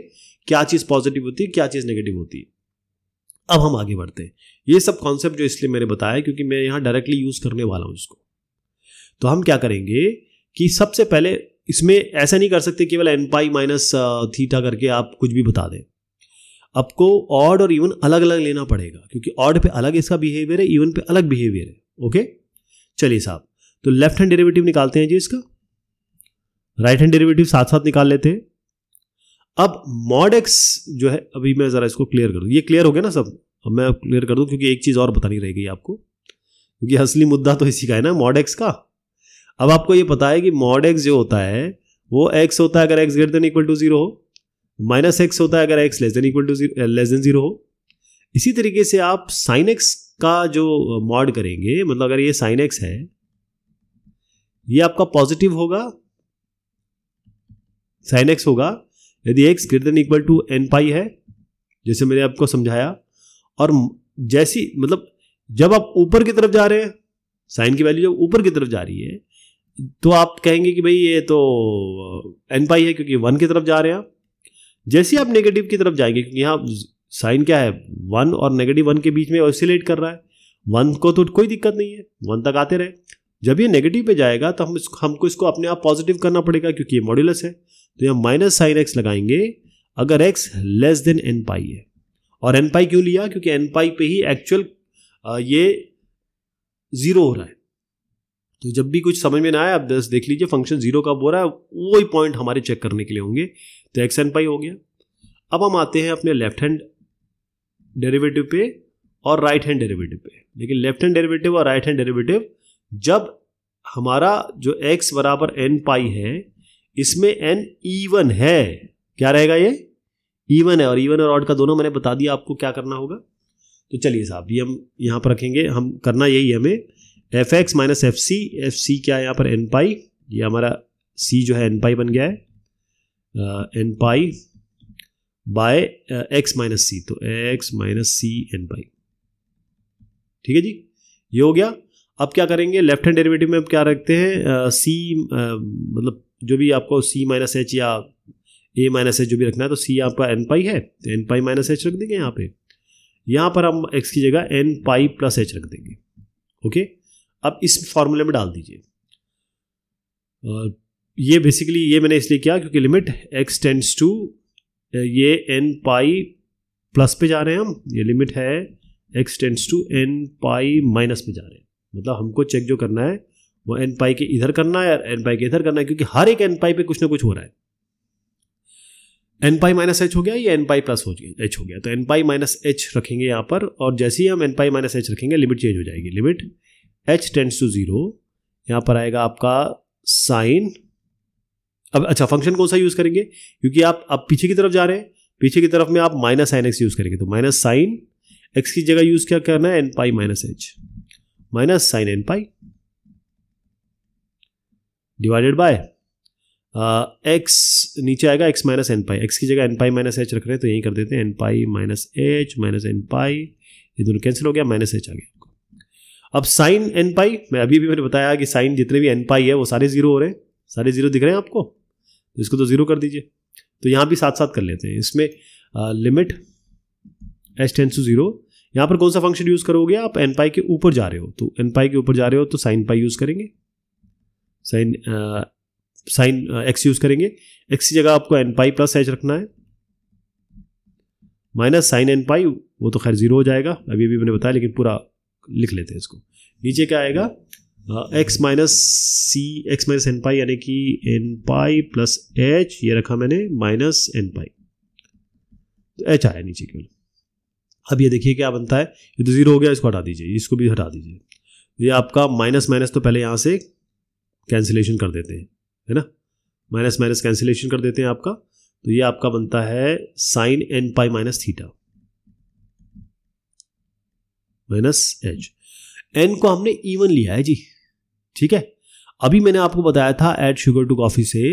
क्या चीज़ पॉजिटिव होती है क्या चीज़ नेगेटिव होती है अब हम आगे बढ़ते हैं ये सब कॉन्सेप्ट जो इसलिए मैंने बताया क्योंकि मैं यहां डायरेक्टली यूज़ करने वाला हूं इसको तो हम क्या करेंगे कि सबसे पहले इसमें ऐसा नहीं कर सकते केवल एन पाई माइनस थीटा करके आप कुछ भी बता दें आपको ऑड और इवन अलग अलग लेना पड़ेगा क्योंकि ऑड पे अलग इसका बिहेवियर है इवन पे अलग बिहेवियर है ओके चलिए साहब तो लेफ्ट हैंड डेरिवेटिव निकालते हैं जी इसका राइट हैंड डेरिवेटिव साथ साथ निकाल लेते हैं अब मॉड एक्स जो है अभी मैं ज़रा इसको क्लियर कर दूँ ये क्लियर हो गया ना सब अब मैं क्लियर कर दूँ क्योंकि एक चीज़ और बतानी रह गई आपको क्योंकि असली मुद्दा तो इसी का है ना मॉड एक्स का अब आपको ये पता है कि मॉड एक्स जो होता है वो एक्स होता है अगर x greater than equal to zero हो माइनस एक्स होता है अगर x less than equal to less than zero हो इसी तरीके से आप साइन एक्स का जो मॉड करेंगे मतलब अगर ये साइन एक्स है ये आपका पॉजिटिव होगा साइन एक्स होगा यदि x greater equal to n pi है जैसे मैंने आपको समझाया और जैसी मतलब जब आप ऊपर की तरफ जा रहे हैं साइन की वैल्यू जब ऊपर की तरफ जा रही है तो आप कहेंगे कि भाई ये तो एन पाई है क्योंकि वन की तरफ जा रहे हैं जैसे आप नेगेटिव की तरफ जाएंगे क्योंकि यहाँ साइन क्या है वन और नेगेटिव वन के बीच में ऑसिलेट कर रहा है वन को तो कोई दिक्कत नहीं है वन तक आते रहे जब ये नेगेटिव पे जाएगा तो हम इसको हमको इसको अपने आप पॉजिटिव करना पड़ेगा क्योंकि ये मॉड्यूलस है तो यहां माइनस साइन एक्स लगाएंगे अगर x less than n pi है और एन पाई क्यों लिया क्योंकि एन पाई पे ही एक्चुअल ये जीरो हो रहा है तो जब भी कुछ समझ में ना आए आप दस देख लीजिए फंक्शन जीरो कब हो रहा है वो ही पॉइंट हमारे चेक करने के लिए होंगे तो एक्स एन पाई हो गया अब हम आते हैं अपने लेफ्ट हैंड डेरिवेटिव पे और राइट हैंड डेरिवेटिव पे लेकिन लेफ्ट हैंड डेरिवेटिव और राइट हैंड डेरिवेटिव जब हमारा जो एक्स बराबर एन पाई है इसमें एन ईवन है क्या रहेगा ये ईवन है और ईवन और ऑड का दोनों मैंने बता दिया आपको क्या करना होगा तो चलिए साहब ये हम यहाँ पर रखेंगे हम करना यही है हमें f x minus f c f c क्या है यहाँ पर एन पाई ये हमारा सी जो है एन पाई बन गया है n pi by x minus c तो x minus c n pi ठीक है जी ये हो गया अब क्या करेंगे लेफ्ट हैंड डेरिवेटिव में अब क्या रखते हैं सी uh, uh, मतलब जो भी आपको सी माइनस एच या ए माइनस एच जो भी रखना है तो सी आपका एन पाई है तो एन पाई माइनस एच रख देंगे यहाँ पे यहाँ पर हम एक्स की जगह एन पाई प्लस एच रख देंगे ओके अब इस फॉर्मूले में डाल दीजिए ये बेसिकली ये मैंने इसलिए किया क्योंकि लिमिट एक्स टेंड्स टू ये एन पाई प्लस पे जा रहे हैं हम ये लिमिट है x tends to n pi minus पे जा रहे हैं मतलब हमको चेक जो करना है वो एन पाई के इधर करना है एन पाई के इधर करना है क्योंकि हर एक एन पाई पे कुछ ना कुछ हो रहा है एन पाई माइनस एच हो गया या एन पाई प्लस हो गया एच हो गया तो एन पाई माइनस एच रखेंगे यहां पर और जैसे ही हम एन पाई माइनस एच रखेंगे लिमिट चेंज हो जाएगी limit h tends to zero यहां पर आएगा आपका साइन अब अच्छा फंक्शन कौन सा यूज़ करेंगे क्योंकि आप अब पीछे की तरफ जा रहे हैं पीछे की तरफ में आप माइनस साइन एक्स यूज़ करेंगे तो माइनस साइन एक्स की जगह यूज़ क्या करना है n pi minus h minus sine n pi divided by x नीचे आएगा x minus n pi x की जगह एन पाई माइनस एच रख रहे हैं तो यहीं कर देते हैं n pi minus h minus n pi ये दोनों कैंसिल हो गया माइनस एच आ गया आपको अब साइन एन पाई मैं अभी भी मैंने बताया कि साइन जितने भी एन पाई है वो सारे जीरो हो रहे हैं सारे जीरो दिख रहे हैं आपको तो इसको तो जीरो कर दीजिए तो यहाँ भी साथ साथ कर लेते हैं इसमें limit h tends to zero यहाँ पर कौन सा फंक्शन यूज़ करोगे आप एन पाई के ऊपर जा रहे हो तो एन पाई के ऊपर जा रहे हो तो साइन पाई यूज़ करेंगे साइन साइन एक्स यूज करेंगे एक्स की जगह आपको एन पाई प्लस एच रखना है माइनस साइन एन पाई वो तो खैर जीरो हो जाएगा अभी अभी मैंने बताया लेकिन पूरा लिख लेते हैं इसको नीचे क्या आएगा x minus c x minus n pi यानी कि एन पाई प्लस एच ये रखा मैंने माइनस एन पाई तो एच आया नीचे केवल अब ये देखिए क्या बनता है ये तो जीरो हो गया इसको हटा दीजिए इसको भी हटा दीजिए ये आपका माइनस माइनस तो पहले यहां से कैंसिलेशन कर देते हैं है ना माइनस माइनस कैंसिलेशन कर देते हैं आपका तो ये आपका बनता है sine n pi minus theta minus h n को हमने इवन लिया है जी ठीक है अभी मैंने आपको बताया था एड शुगर टू कॉफी से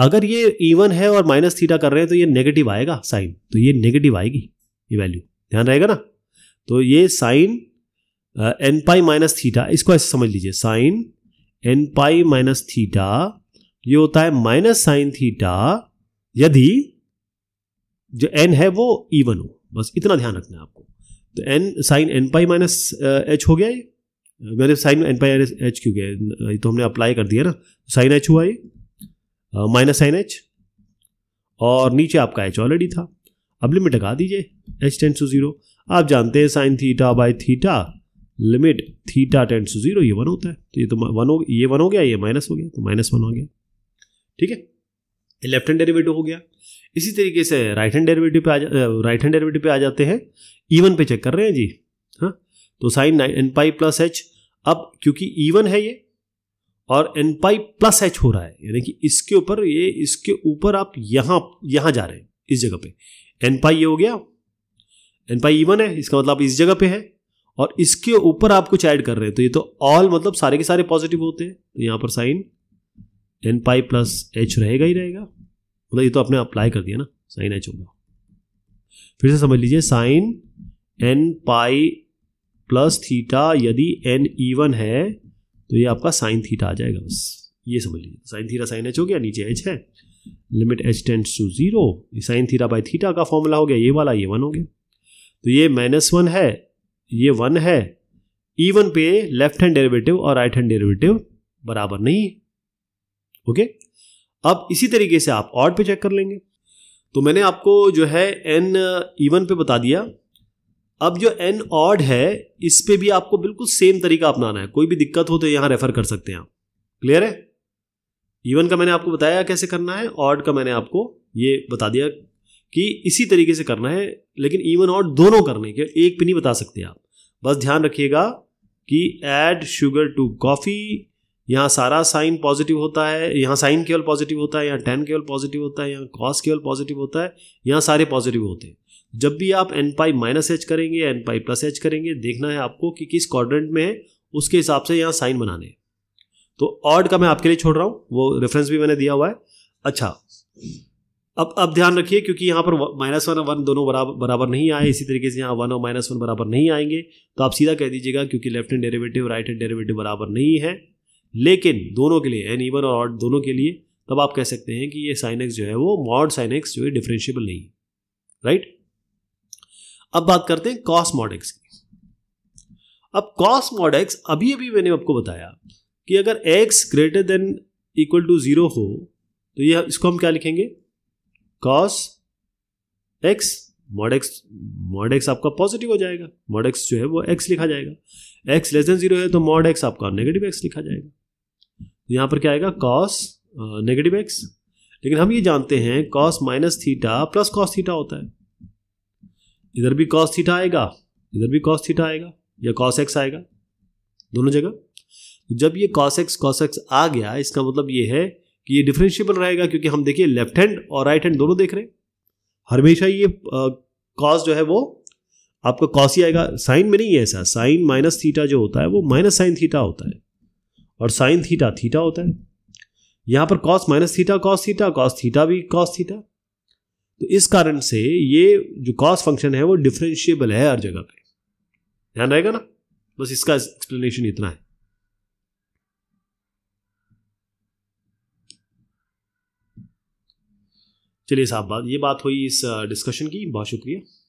अगर ये इवन है और माइनस थीटा कर रहे हैं तो ये नेगेटिव आएगा साइन तो ये नेगेटिव आएगी ये वैल्यू ध्यान रहेगा ना तो ये sine n pi minus theta इसको ऐसे समझ लीजिए sine n pi minus theta ये होता है माइनस साइन थीटा यदि जो एन है वो इवन हो बस इतना ध्यान रखना है आपको तो n sine n pi minus h हो गया ये मेरे साइन एन पाई एच क्यों गया तो हमने अप्लाई कर दिया ना साइन तो एच हुआ ये माइनस साइन एच और नीचे आपका एच ऑलरेडी था अब लिमिट लगा दीजिए एच टेंस टू जीरो आप जानते हैं sine theta by theta limit theta tends to zero one होता है तो ये तो वन हो ये वन हो गया ये माइनस हो गया तो माइनस वन हो गया ठीक है लेफ्ट हैंड डेरिवेटिव हो गया इसी तरीके से राइट हैंड डेरिवेटिव पे आ राइट हैंड डेरिवेटिव पे आ जाते हैं ईवन e पे चेक कर रहे हैं जी हाँ तो sine nine n pi plus h अब क्योंकि ईवन e है ये और एन पाई प्लस एच हो रहा है यानी कि इसके ऊपर ये इसके ऊपर आप यहाँ यहाँ जा रहे हैं इस जगह पे एन पाई ये हो गया एन पाई ईवन है इसका मतलब इस जगह पे है और इसके ऊपर आप कुछ ऐड कर रहे हैं तो ये तो ऑल मतलब सारे के सारे पॉजिटिव होते हैं तो यहां पर sine n pi plus h रहेगा ही रहेगा मतलब ये तो आपने अप्लाई कर दिया ना साइन एच होगा फिर से समझ लीजिए sine n pi plus theta यदि एन ईवन है तो ये आपका साइन थीटा आ जाएगा बस ये समझ लीजिए साइन थीटा साइन एच हो गया नीचे एच है limit h tends to zero sine theta by theta का फॉर्मूला हो गया ये वाला ये वन हो गया तो ये माइनस वन है ये वन है इवन e पे लेफ्ट हैंड डेरिवेटिव और राइट हैंड डेरिवेटिव बराबर नहीं है ओके अब इसी तरीके से आप ऑड पे चेक कर लेंगे तो मैंने आपको जो है एन इवन e पे बता दिया अब जो एन ऑड है इस पे भी आपको बिल्कुल सेम तरीका अपनाना है कोई भी दिक्कत हो तो यहां रेफर कर सकते हैं आप क्लियर है इवन e का मैंने आपको बताया कैसे करना है ऑड का मैंने आपको ये बता दिया कि इसी तरीके से करना है लेकिन इवन और दोनों करने के एक भी नहीं बता सकते आप बस ध्यान रखिएगा कि ऐड शुगर टू कॉफ़ी यहाँ सारा साइन पॉजिटिव होता है यहाँ साइन केवल पॉजिटिव होता है यहाँ टेन केवल पॉजिटिव होता है यहाँ कॉस केवल पॉजिटिव होता है यहाँ सारे पॉजिटिव होते हैं जब भी आप एन पाई माइनस एच करेंगे एन पाई प्लस एच करेंगे देखना है आपको कि किस क्वाड्रेंट में है उसके हिसाब से यहाँ साइन बनाने तो ऑड का मैं आपके लिए छोड़ रहा हूँ वो रेफरेंस भी मैंने दिया हुआ है अच्छा अब अब ध्यान रखिए क्योंकि यहाँ पर माइनस वन और वन दोनों बराबर बराबर नहीं आए इसी तरीके से यहाँ वन और माइनस वन बराबर नहीं आएंगे तो आप सीधा कह दीजिएगा क्योंकि left hand derivative right hand derivative बराबर नहीं है लेकिन दोनों के लिए एन ईवन और ऑड दोनों के लिए तब आप कह सकते हैं कि ये साइन एक्स जो है वो मॉड साइन एक्स जो है डिफरेंशियबल नहीं है राइट अब बात करते हैं कॉस मॉड एक्स की अब कॉस मॉड एक्स अभी अभी मैंने आपको बताया कि अगर x greater than equal to zero हो तो ये इसको हम क्या लिखेंगे cos x mod x mod x आपका पॉजिटिव हो जाएगा मॉड एक्स जो है वो एक्स लिखा जाएगा एक्स लेस देन जीरो है तो मॉड एक्स आपका नेगेटिव एक्स लिखा जाएगा तो यहां पर क्या आएगा कॉस नेगेटिव एक्स लेकिन हम ये जानते हैं cos minus theta plus cos theta होता है इधर भी कॉस थीटा आएगा इधर भी कॉस थीटा आएगा या कॉस एक्स आएगा दोनों जगह तो जब ये कॉस एक्स कॉस एक्स आ गया इसका मतलब ये है कि ये डिफरेंशिएबल रहेगा क्योंकि हम देखिए लेफ्ट हैंड और राइट हैंड दोनों देख रहे हैं हमेशा ये कॉस जो है वो आपका कॉस ही आएगा साइन में नहीं है ऐसा साइन माइनस थीटा जो होता है वो माइनस साइन थीटा होता है और साइन थीटा थीटा होता है यहां पर cos minus theta cos theta cos theta भी कॉस थीटा तो इस कारण से ये जो कॉस फंक्शन है वो डिफरेंशिएबल है हर जगह पे ध्यान रहेगा ना बस इसका एक्सप्लेनेशन इतना है चलिए साहब बात ये बात हुई इस डिस्कशन की बहुत शुक्रिया